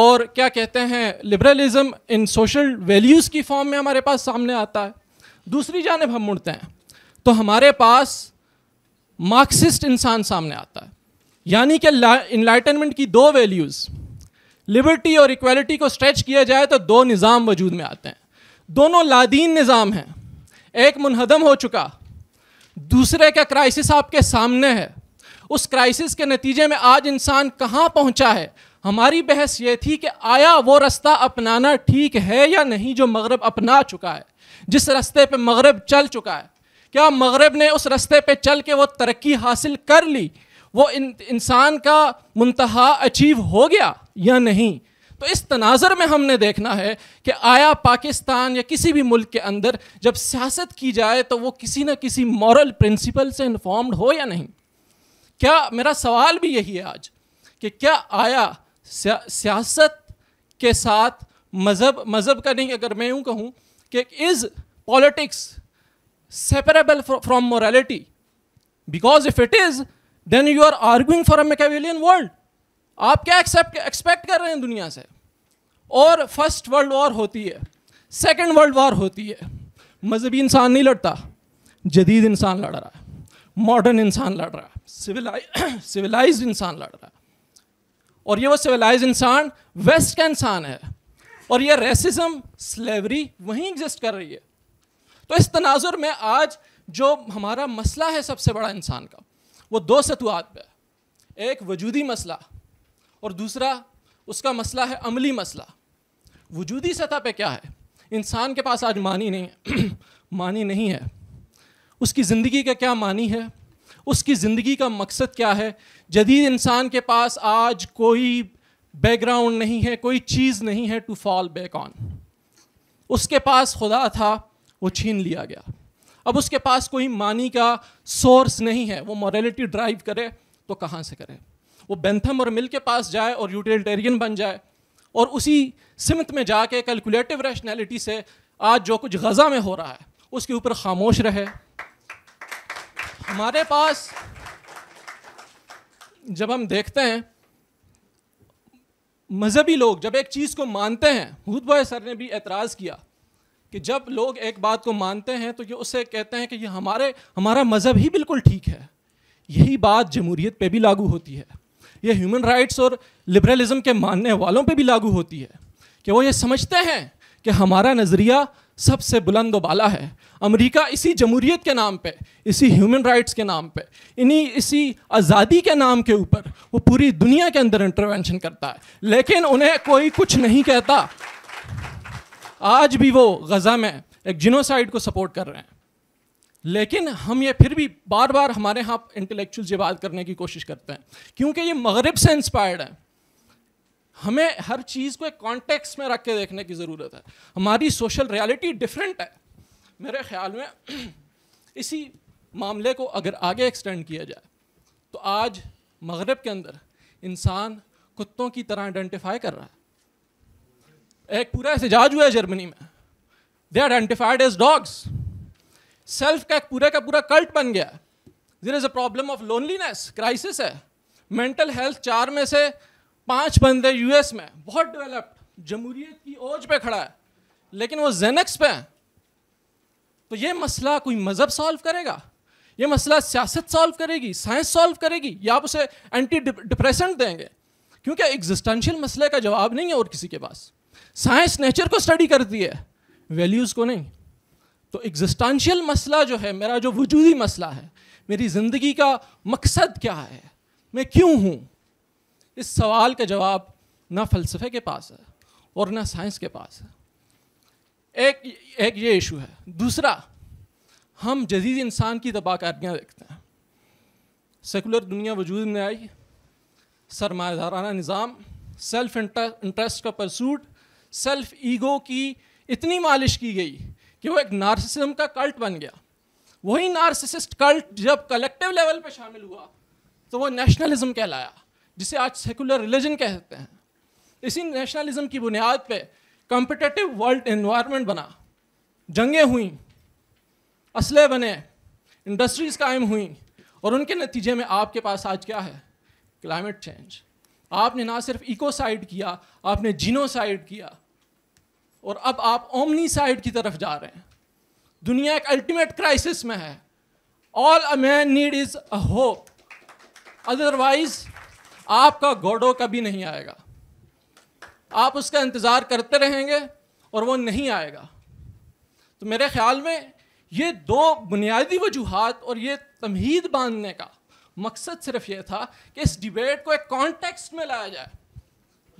और क्या कहते हैं लिबरलिज्म इन सोशल वैल्यूज़ की फॉर्म में हमारे पास सामने आता है दूसरी जानब हम मुड़ते हैं तो हमारे पास मार्क्सिस्ट इंसान सामने आता है यानी कि इन्लाइटनमेंट की दो वैल्यूज़ लिबर्टी और इक्वलिटी को स्ट्रेच किया जाए तो दो निज़ाम वजूद में आते हैं दोनों लादीन निज़ाम हैं एक मुनहदम हो चुका दूसरे का क्राइसिस आपके सामने है उस क्राइसिस के नतीजे में आज इंसान कहाँ पहुँचा है हमारी बहस ये थी कि आया वो रास्ता अपनाना ठीक है या नहीं जो मगरब अपना चुका है जिस रास्ते पे मगरब चल चुका है क्या मगरब ने उस रास्ते पे चल के वो तरक्की हासिल कर ली वो इंसान का मुंतहा अचीव हो गया या नहीं तो इस तनाजर में हमने देखना है कि आया पाकिस्तान या किसी भी मुल्क के अंदर जब सियासत की जाए तो वो किसी न किसी मॉरल प्रिंसिपल से इन्फॉर्म्ड हो या नहीं क्या मेरा सवाल भी यही है आज कि क्या आया सियासत के साथ मज़हब मज़हब का नहीं अगर मैं यूँ कहूँ कि is politics separable from morality because if it is then you are arguing for a Machiavellian world आप क्या एक्सेप्ट एक्सपेक्ट कर रहे हैं दुनिया से और फर्स्ट वर्ल्ड वॉर होती है सेकेंड वर्ल्ड वॉर होती है मजहबी इंसान नहीं लड़ता जदीद इंसान लड़ रहा है मॉडर्न इंसान लड़ रहा है सिविलाइज [CLEARS THROAT] सिविलाइज इंसान लड़ रहा है और ये वो सिविलाइज इंसान वेस्ट का इंसान है और ये रेसिज्म स्लेवरी वहीं एग्जिस्ट कर रही है तो इस तनाजुर में आज जो हमारा मसला है सबसे बड़ा इंसान का वो दो सतुआत पे है एक वजूदी मसला और दूसरा उसका मसला है अमली मसला वजूदी सतह पे क्या है इंसान के पास आज मानी नहीं है [CLEARS THROAT] मानी नहीं है उसकी ज़िंदगी का क्या मानी है उसकी ज़िंदगी का मकसद क्या है जदीद इंसान के पास आज कोई बैकग्राउंड नहीं है कोई चीज़ नहीं है टू फॉल बैक ऑन उसके पास खुदा था वो छीन लिया गया अब उसके पास कोई मानी का सोर्स नहीं है वो मॉरलिटी ड्राइव करे तो कहाँ से करे वो बेंथम और मिल के पास जाए और यूटिलिटेरियन बन जाए और उसी सिमत में जाके कैलकुलेटिव रैशनैलिटी से आज जो कुछ गज़ा में हो रहा है उसके ऊपर खामोश रहे हमारे पास जब हम देखते हैं मज़हबी लोग जब एक चीज़ को मानते हैं हूद सर ने भी एतराज़ किया कि जब लोग एक बात को मानते हैं तो ये उससे कहते हैं कि ये हमारे हमारा मज़हब ही बिल्कुल ठीक है यही बात जमहूरीत पे भी लागू होती है ये ह्यूमन राइट्स और लिबरलिज्म के मानने वालों पे भी लागू होती है कि वो ये समझते हैं कि हमारा नज़रिया सबसे बुलंद वाला है अमेरिका इसी जमहूरीत के नाम पे इसी ह्यूमन राइट्स के नाम पे इन्हीं इसी आज़ादी के नाम के ऊपर वो पूरी दुनिया के अंदर इंटरवेंशन करता है लेकिन उन्हें कोई कुछ नहीं कहता आज भी वो गज़ा में एक जिनोसाइड को सपोर्ट कर रहे हैं लेकिन हम ये फिर भी बार बार हमारे यहाँ इंटेलेक्चुअल ये बात करने की कोशिश करते हैं क्योंकि ये मगरब से इंस्पायर्ड है हमें हर चीज़ को एक कॉन्टेक्स में रख के देखने की ज़रूरत है हमारी सोशल रियलिटी डिफरेंट है मेरे ख्याल में [CLEARS THROAT] इसी मामले को अगर आगे एक्सटेंड किया जाए तो आज मगरब के अंदर इंसान कुत्तों की तरह आइडेंटिफाई कर रहा है एक पूरा एहतजाज हुआ है जर्मनी में they identified as dogs self का पूरा का पूरा कल्ट बन गया there is a problem of loneliness crisis है मेंटल हेल्थ चार में से पांच बंदे यूएस में बहुत डेवलप्ड जमहूरियत की ओज पे खड़ा है लेकिन वो जेनेक्स पे है तो ये मसला कोई मज़हब सॉल्व करेगा ये मसला सियासत सॉल्व करेगी साइंस सॉल्व करेगी या आप उसे एंटी डिप्रेशेंट देंगे क्योंकि एग्जिस्टेंशियल मसले का जवाब नहीं है और किसी के पास साइंस नेचर को स्टडी करती है वैल्यूज़ को नहीं तो एग्जिस्टानशियल मसला जो है मेरा जो वजूदी मसला है मेरी ज़िंदगी का मकसद क्या है मैं क्यों हूँ इस सवाल का जवाब ना फ़लसफ़े के पास है और ना साइंस के पास है एक एक ये इशू है दूसरा हम जदीद इंसान की तबाहकारियाँ देखते हैं सेकुलर दुनिया वजूद में आई सरमादाराना निज़ाम सेल्फ इंटरेस्ट का परसूट सेल्फ ईगो की इतनी मालिश की गई कि वो एक नार्सिसिज्म का कल्ट बन गया वही नार्सिसिस्ट कल्ट जब कलेक्टिव लेवल पर शामिल हुआ तो वो नेशनलिज्म कहलाया जिसे आज सेकुलर रिलीजन कहते हैं इसी नेशनलिज्म की बुनियाद पे कंपिटेटिव वर्ल्ड इन्वायरमेंट बना जंगें हुई असले बने इंडस्ट्रीज़ कायम हुई और उनके नतीजे में आपके पास आज क्या है क्लाइमेट चेंज आपने ना सिर्फ इकोसाइड किया आपने जीनोसाइड किया और अब आप ओमनी साइड की तरफ जा रहे हैं दुनिया एक अल्टीमेट क्राइसिस में है all a man need is a hope otherwise आपका गोडो कभी नहीं आएगा आप उसका इंतज़ार करते रहेंगे और वो नहीं आएगा तो मेरे ख्याल में ये दो बुनियादी वजूहत और ये तमहीद बांधने का मकसद सिर्फ ये था कि इस डिबेट को एक कॉन्टेक्स्ट में लाया जाए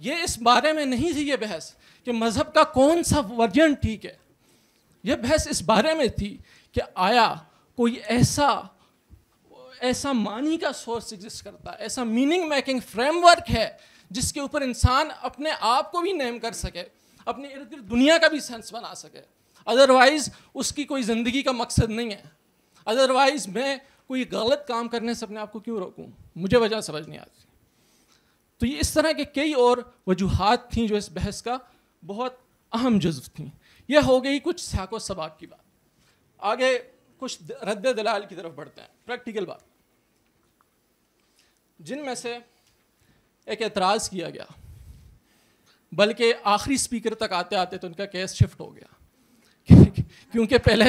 ये इस बारे में नहीं थी ये बहस कि मज़हब का कौन सा वर्जन ठीक है यह बहस इस बारे में थी कि आया कोई ऐसा ऐसा मानी का सोर्स एग्जिस्ट करता ऐसा मीनिंग मेकिंग फ्रेमवर्क है जिसके ऊपर इंसान अपने आप को भी नेम कर सके अपने इर्द गिर्द दुनिया का भी सेंस बना सके अदरवाइज़ उसकी कोई ज़िंदगी का मकसद नहीं है अदरवाइज़ मैं कोई गलत काम करने से अपने आप को क्यों रोकूं मुझे वजह समझ नहीं आती तो ये इस तरह के कई और वजूहत थी जो इस बहस का बहुत अहम जज्व थी यह हो गई कुछ साको सबाक की बात आगे कुछ रद्द दलाल की तरफ बढ़ते हैं प्रैक्टिकल बात जिनमें से एक एतराज़ किया गया बल्कि आखिरी स्पीकर तक आते आते तो उनका केस शिफ्ट हो गया [LAUGHS] क्योंकि पहले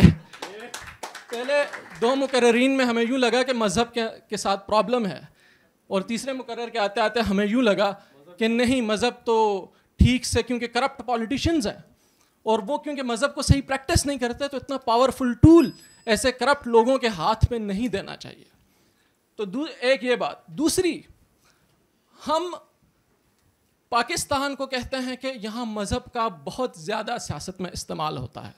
पहले दो मुकर्रीन में हमें यूँ लगा कि मज़हब के, के साथ प्रॉब्लम है और तीसरे मुकर्र के आते आते हमें यूँ लगा कि नहीं मज़हब तो ठीक से क्योंकि करप्ट पॉलिटिशियंस हैं और वो क्योंकि मज़हब को सही प्रैक्टिस नहीं करते तो इतना पावरफुल टूल ऐसे करप्ट लोगों के हाथ में नहीं देना चाहिए तो एक ये बात दूसरी हम पाकिस्तान को कहते हैं कि यहाँ मज़हब का बहुत ज़्यादा सियासत में इस्तेमाल होता है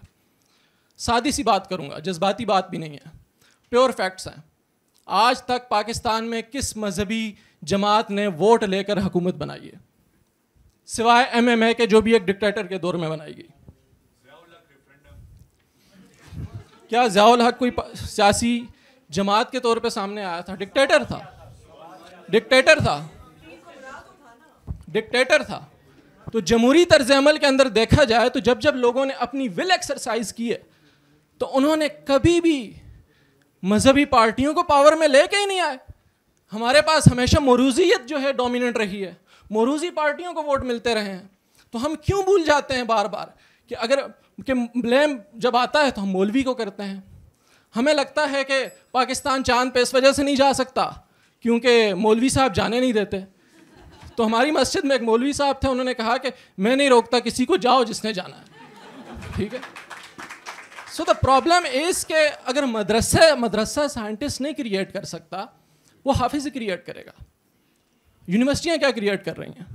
सादी सी बात करूँगा जज्बाती बात भी नहीं है प्योर फैक्ट्स हैं आज तक पाकिस्तान में किस मजहबी जमात ने वोट लेकर हुकूमत बनाई है सिवाय एमएमए के जो भी एक डिक्टेटर के दौर में बनाई गई क्या जयाउल हक कोई सियासी जमात के तौर पे सामने आया था डिक्टेटर था डिक्टेटर था डिक्टेटर था तो जमहूरी तर्ज अमल के अंदर देखा जाए तो जब जब लोगों ने अपनी विल एक्सरसाइज की है तो उन्होंने कभी भी मजहबी पार्टियों को पावर में लेके ही नहीं आए हमारे पास हमेशा मरूजियत जो है डोमिनेंट रही है मोरूजी पार्टियों को वोट मिलते रहे हैं तो हम क्यों भूल जाते हैं बार बार कि अगर कि ब्लेम जब आता है तो हम मौलवी को करते हैं हमें लगता है कि पाकिस्तान चांद पे इस वजह से नहीं जा सकता क्योंकि मौलवी साहब जाने नहीं देते तो हमारी मस्जिद में एक मौलवी साहब थे उन्होंने कहा कि मैं नहीं रोकता किसी को जाओ जिसने जाना है ठीक है सो द प्रॉब्लम इज़ के अगर मदरसा मदरसा साइंटिस्ट नहीं क्रिएट कर सकता वो हाफिज़ क्रिएट करेगा यूनिवर्सिटियाँ क्या क्रिएट कर रही हैं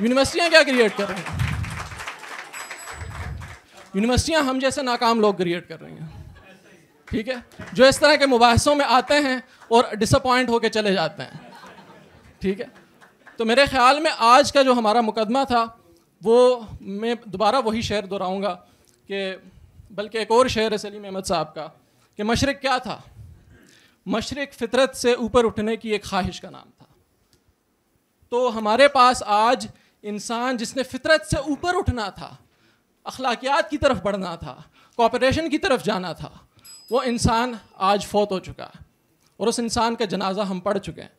यूनिवर्सिटियाँ क्या क्रिएट कर रही हैं यूनिवर्सिटियाँ हम जैसे नाकाम लोग क्रिएट कर रही हैं ठीक है जो इस तरह के मुबासों में आते हैं और डिसअपॉइंट होकर चले जाते हैं ठीक है तो मेरे ख्याल में आज का जो हमारा मुकदमा था वो मैं दोबारा वही शेर दोहराऊँगा कि बल्कि एक और शेर है सलीम अहमद साहब का कि मशरक़ क्या था मशरक़ फ़ितरत से ऊपर उठने की एक ख्वाहिश का नाम था तो हमारे पास आज इंसान जिसने फ़ितरत से ऊपर उठना था अखलाकियात की तरफ बढ़ना था कॉपरेशन की तरफ जाना था वो इंसान आज फोत हो चुका है और उस इंसान का जनाजा हम पढ़ चुके हैं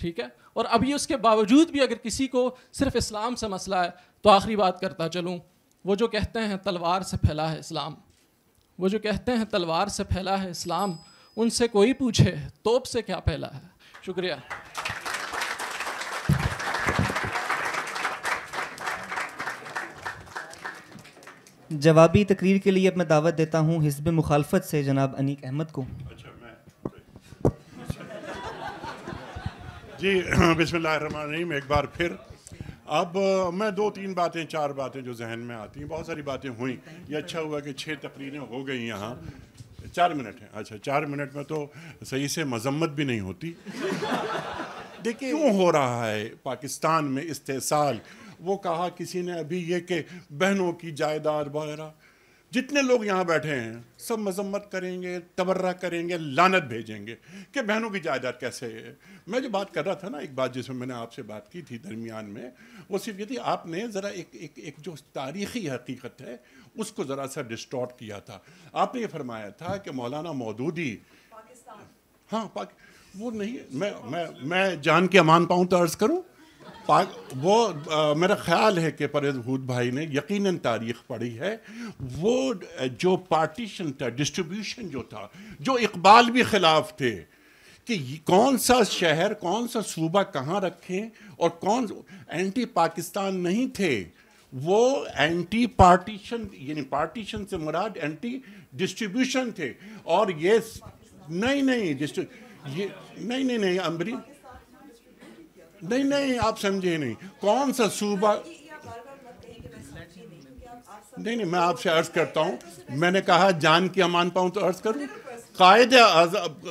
ठीक है और अभी उसके बावजूद भी अगर किसी को सिर्फ इस्लाम से मसला है तो आखिरी बात करता चलूँ वो जो कहते हैं तलवार से फैला है इस्लाम वो जो कहते हैं तलवार से फैला है इस्लाम उनसे कोई पूछे तोप से क्या पहला है शुक्रिया जवाबी तकरीर के लिए अब मैं दावत देता हूँ हिजब मुखालफत से जनाब अनीक अहमद को अच्छा मैं जी हाँ, बिस्मिल्लाम एक बार फिर अब मैं दो तीन बातें चार बातें जो जहन में आती हैं बहुत सारी बातें हुई ये अच्छा हुआ कि छह तकरीरें हो गई यहाँ चार मिनट है अच्छा चार मिनट में तो सही से मजम्मत भी नहीं होती देखिए क्यों हो रहा है पाकिस्तान में इस्तेसाल वो कहा किसी ने अभी ये कि बहनों की जायदाद वगैरह जितने लोग यहाँ बैठे हैं सब मजम्मत करेंगे तबर्रा करेंगे लानत भेजेंगे कि बहनों की जायदाद कैसे है मैं जो बात कर रहा था ना एक बात जिसमें मैंने आपसे बात की थी दरमियान में वो सिर्फ ये थी आपने ज़रा एक एक एक जो तारीखी हकीकत है उसको ज़रा सा डिस्टॉर्ट किया था आपने ये फरमाया था कि मौलाना मौदूदी हाँ पाक वो नहीं मैं मैं मैं जान के अमान पाऊँ तो अर्ज़ करूँ वो आ, मेरा ख्याल है कि परेज भूत भाई ने यकीनन तारीख पढ़ी है वो जो पार्टीशन था डिस्ट्रीब्यूशन जो था जो इकबाल भी खिलाफ थे कि कौन सा शहर कौन सा सूबा कहाँ रखें और कौन एंटी पाकिस्तान नहीं थे वो एंटी पार्टीशन यानी पार्टीशन से मुराद एंटी डिस्ट्रीब्यूशन थे और ये नहीं नहीं डिस्ट्री ये नहीं नहीं नहीं अमरीन नहीं नहीं आप समझे नहीं कौन सा सूबा नहीं नहीं मैं आपसे अर्ज करता हूँ मैंने कहा जान की अमान पाऊँ तो अर्ज करूँ कायद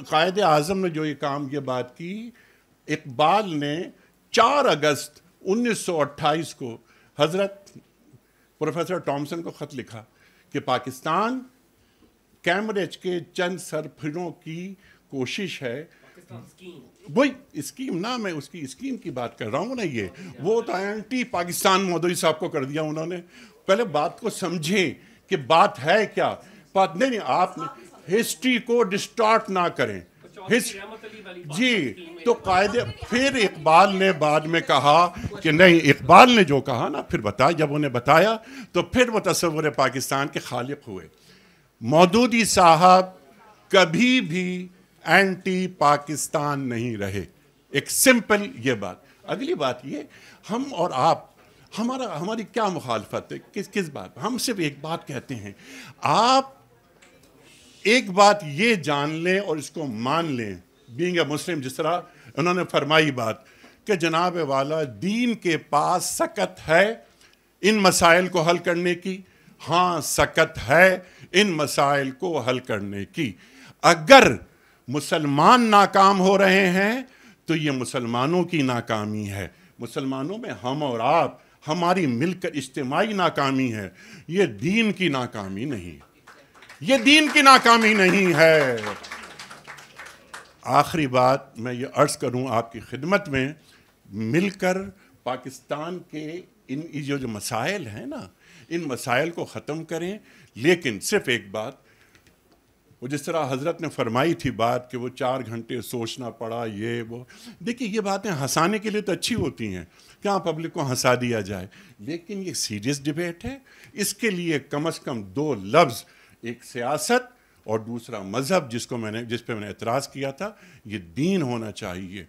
कायद आजम ने जो ये काम ये बात की इकबाल ने 4 अगस्त 1928 को हज़रत प्रोफेसर टॉमसन को ख़त लिखा कि पाकिस्तान कैमरेज के चंद सरफिरों की कोशिश है वही स्कीम ना मैं उसकी स्कीम की बात कर रहा हूँ ना ये वो तो एंटी पाकिस्तान मोदी साहब को कर दिया उन्होंने पहले बात को समझें कि बात है क्या बात नहीं नहीं आप हिस्ट्री को डिस्टॉर्ट ना करें जी तो कायदे फिर इकबाल ने बाद में कहा कि नहीं इकबाल ने जो कहा ना फिर बताया जब उन्हें बताया तो फिर वो तस्वर पाकिस्तान के खालिफ हुए मौदूदी साहब कभी भी एंटी पाकिस्तान नहीं रहे एक सिंपल ये बात अगली बात ये हम और आप हमारा हमारी क्या मुखालफत है किस किस बात हम सिर्फ एक बात कहते हैं आप एक बात ये जान लें और इसको मान लें बींग ए मुस्लिम जिस तरह उन्होंने फरमाई बात कि जनाब वाला दीन के पास सकत है इन मसाइल को हल करने की हाँ सकत है इन मसाइल को हल करने की अगर मुसलमान नाकाम हो रहे हैं तो ये मुसलमानों की नाकामी है मुसलमानों में हम और आप हमारी मिलकर इज्तमाही नाकामी है ये दीन की नाकामी नहीं ये दीन की नाकामी नहीं है आखिरी बात मैं ये अर्ज़ करूं आपकी खिदमत में मिलकर पाकिस्तान के इन जो जो मसाइल हैं ना इन मसाइल को ख़त्म करें लेकिन सिर्फ एक बात वो जिस तरह हज़रत ने फरमाई थी बात कि वो चार घंटे सोचना पड़ा ये वो देखिए ये बातें हंसाने के लिए तो अच्छी होती हैं क्या हाँ, पब्लिक को हंसा दिया जाए लेकिन ये सीरियस डिबेट है इसके लिए कम अज़ कम दो लफ्ज़ एक सियासत और दूसरा मज़हब जिसको मैंने जिस पर मैंने एतराज़ किया था ये दीन होना चाहिए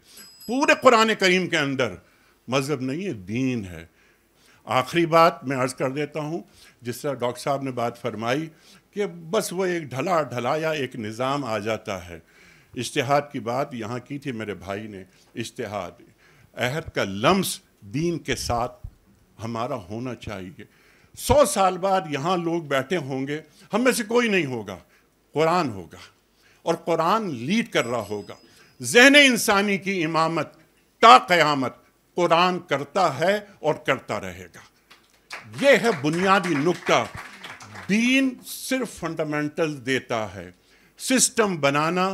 पूरे कुरान करीम के अंदर मज़हब नहीं है दीन है आखिरी बात मैं अर्ज़ कर देता हूँ जिस तरह डॉक्टर साहब ने बात फरमाई कि बस वो एक ढला ढलाया एक निज़ाम आ जाता है इश्तहाद की बात यहाँ की थी मेरे भाई ने इश्तहाद अहद का लम्स दीन के साथ हमारा होना चाहिए सौ साल बाद यहाँ लोग बैठे होंगे हम में से कोई नहीं होगा कुरान होगा और कुरान लीड कर रहा होगा जहन इंसानी की इमामत ता क़यामत कुरान करता है और करता रहेगा यह है बुनियादी नुकता दीन सिर्फ फंडामेंटल देता है सिस्टम बनाना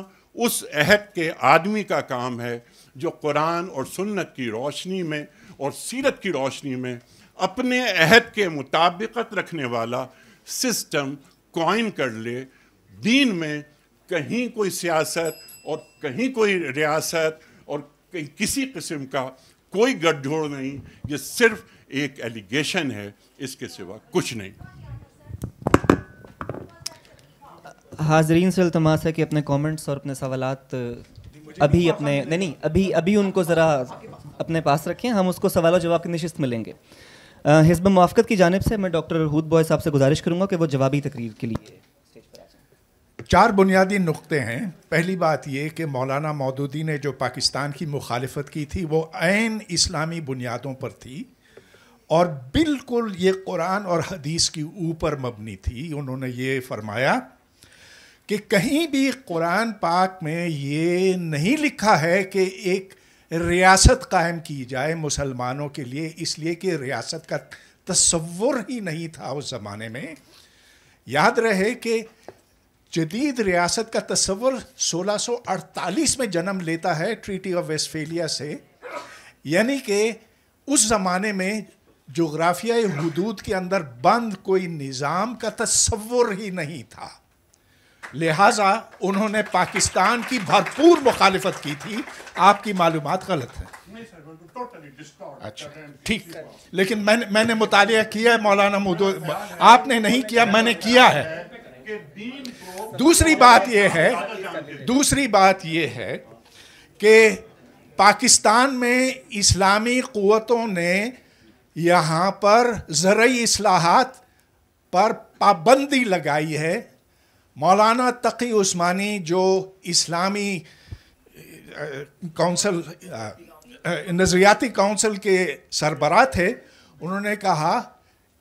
उस अहद के आदमी का काम है जो कुरान और सुन्नत की रोशनी में और सीरत की रोशनी में अपने अहद के मुताबिकत रखने वाला सिस्टम कॉइन कर ले दीन में कहीं कोई सियासत और कहीं कोई रियासत और कहीं किसी किस्म का कोई गठजोड़ नहीं ये सिर्फ एक एलिगेशन है इसके सिवा कुछ नहीं हाजरीन से अल्तमास है कि अपने कमेंट्स और अपने सवाल अभी अपने नहीं नहीं अभी अभी उनको ज़रा अपने पास रखें हम उसको सवाल जवाब की नशस्त में लेंगे हिजब मुआफ़त की जानब से मैं डॉक्टर रहूद बॉय साहब से गुजारिश करूँगा कि वो जवाबी तकरीर के लिए चार बुनियादी नुक्ते हैं पहली बात ये कि मौलाना मौदूदी ने जो पाकिस्तान की मुखालफत की थी वो आन इस्लामी बुनियादों पर थी और बिल्कुल ये कुरान और हदीस की ऊपर मबनी थी उन्होंने ये फरमाया कि कहीं भी कुरान पाक में ये नहीं लिखा है कि एक रियासत कायम की जाए मुसलमानों के लिए इसलिए कि रियासत का तस्वुर ही नहीं था उस ज़माने में याद रहे कि जदीद रियासत का तस्वुर 1648 में जन्म लेता है ट्रीटी ऑफ वेस्टफेलिया से यानी कि उस ज़माने में जोग्राफिया हदूद के अंदर बंद कोई निज़ाम का तस्वुर ही नहीं था लिहाजा उन्होंने पाकिस्तान की भरपूर मुखालफत की थी आपकी मालूम गलत है अच्छा ठीक लेकिन मैंने मैंने मुताल किया है मौलाना मुदो आपने नहीं किया मैंने किया है दूसरी बात यह है दूसरी बात यह है कि पाकिस्तान में इस्लामी क़वतों ने यहाँ पर ज़रूरी असलाहत पर पाबंदी लगाई है मौलाना तकी उस्मानी जो इस्लामी काउंसिल नज़रियाती काउंसिल के सरबरा थे उन्होंने कहा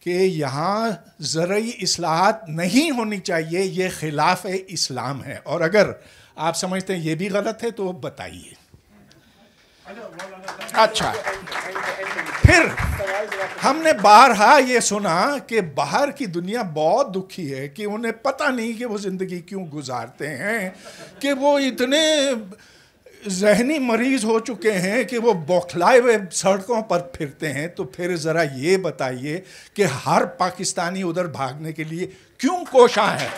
कि यहाँ ज़रूरी असलाहत नहीं होनी चाहिए ये खिलाफ इस्लाम है और अगर आप समझते हैं ये भी गलत है तो बताइए अच्छा फिर हमने बाहर हा ये सुना कि बाहर की दुनिया बहुत दुखी है कि उन्हें पता नहीं कि वो ज़िंदगी क्यों गुजारते हैं कि वो इतने जहनी मरीज हो चुके हैं कि वो बौखलाए हुए सड़कों पर फिरते हैं तो फिर ज़रा ये बताइए कि हर पाकिस्तानी उधर भागने के लिए क्यों कोशा है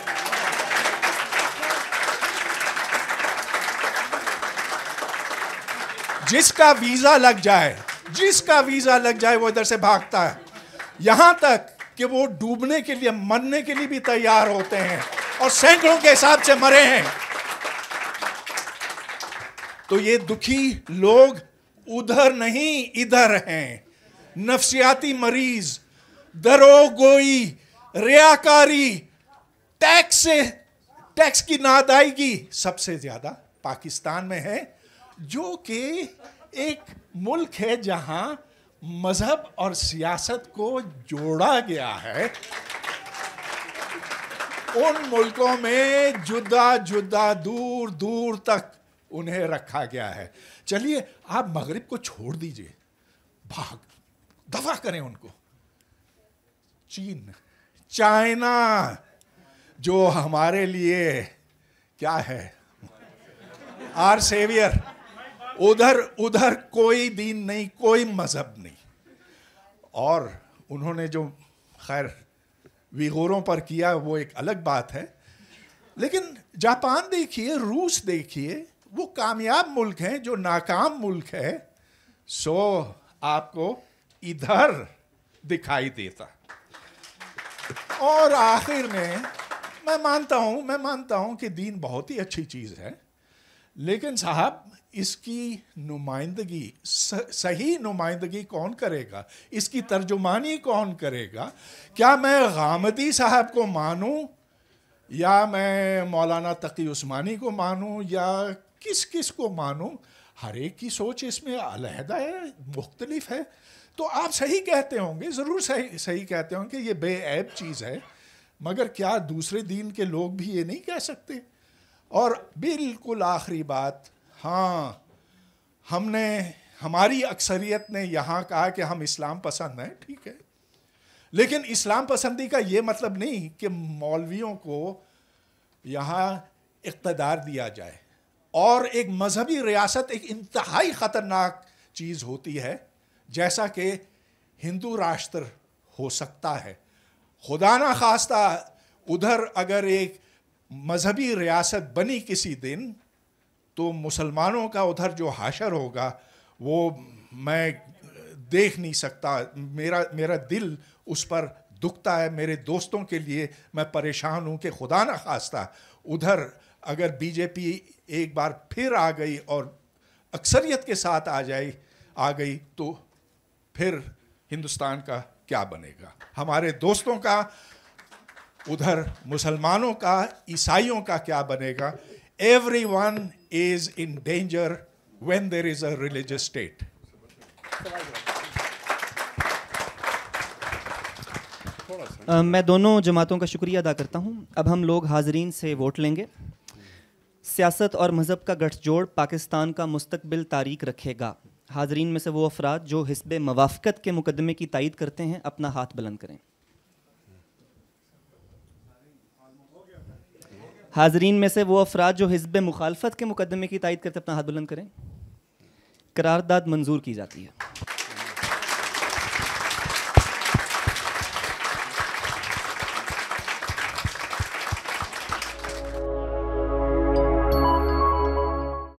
जिसका वीजा लग जाए जिसका वीजा लग जाए वो इधर से भागता है यहां तक कि वो डूबने के लिए मरने के लिए भी तैयार होते हैं और सैकड़ों के हिसाब से मरे हैं तो ये दुखी लोग उधर नहीं इधर हैं नफसियाती मरीज दरोगोई रियाकारी टैक्स टैक्स की नादायगी सबसे ज्यादा पाकिस्तान में है जो कि एक मुल्क है जहां मजहब और सियासत को जोड़ा गया है उन मुल्कों में जुदा जुदा दूर दूर तक उन्हें रखा गया है चलिए आप मगरिब को छोड़ दीजिए भाग दफा करें उनको चीन चाइना जो हमारे लिए क्या है आर सेवियर उधर उधर कोई दीन नहीं कोई मजहब नहीं और उन्होंने जो खैर विगोरों पर किया वो एक अलग बात है लेकिन जापान देखिए रूस देखिए वो कामयाब मुल्क हैं जो नाकाम मुल्क है सो आपको इधर दिखाई देता और आखिर में मैं मानता हूँ मैं मानता हूँ कि दीन बहुत ही अच्छी चीज़ है लेकिन साहब इसकी नुमाइंदगी सही नुमाइंदगी कौन करेगा इसकी तर्जुमानी कौन करेगा क्या मैं गामदी साहब को मानूं या मैं मौलाना तकी उस्मानी को मानूं या किस किस को मानूं हर एक की सोच इसमें अलहदा है मुख्तलिफ है तो आप सही कहते होंगे ज़रूर सही सही कहते होंगे ये बेऐब चीज़ है मगर क्या दूसरे दीन के लोग भी ये नहीं कह सकते और बिल्कुल आखिरी बात हाँ हमने हमारी अक्सरियत ने यहाँ कहा कि हम इस्लाम पसंद हैं ठीक है लेकिन इस्लाम पसंदी का ये मतलब नहीं कि मौलवियों को यहाँ इकतदार दिया जाए और एक मजहबी रियासत एक इंतहाई ख़तरनाक चीज़ होती है जैसा कि हिंदू राष्ट्र हो सकता है खुदा ना खास्ता उधर अगर एक मजहबी रियासत बनी किसी दिन तो मुसलमानों का उधर जो हाशर होगा वो मैं देख नहीं सकता मेरा मेरा दिल उस पर दुखता है मेरे दोस्तों के लिए मैं परेशान हूँ कि खुदा ना खास्ता उधर अगर बीजेपी एक बार फिर आ गई और अक्सरियत के साथ आ जाए आ गई तो फिर हिंदुस्तान का क्या बनेगा हमारे दोस्तों का उधर मुसलमानों का ईसाइयों का क्या बनेगा every one is in danger when there is a religious state. मैं दोनों जमातों का शुक्रिया अदा करता हूँ अब हम लोग हाजरीन से वोट लेंगे सियासत और मज़हब का गठजोड़ पाकिस्तान का मुस्तबिल तारीख रखेगा हाजरीन में से वो अफराद जो हिसब मवाफ़त के मुकदमे की तइद करते हैं अपना हाथ बुलंद करें हाजरीन में से वो अफराद जो हिजब मुखालफत के मुकदमे की तायद करते अपना हाथ बुलंद करें करारदाद मंजूर की जाती है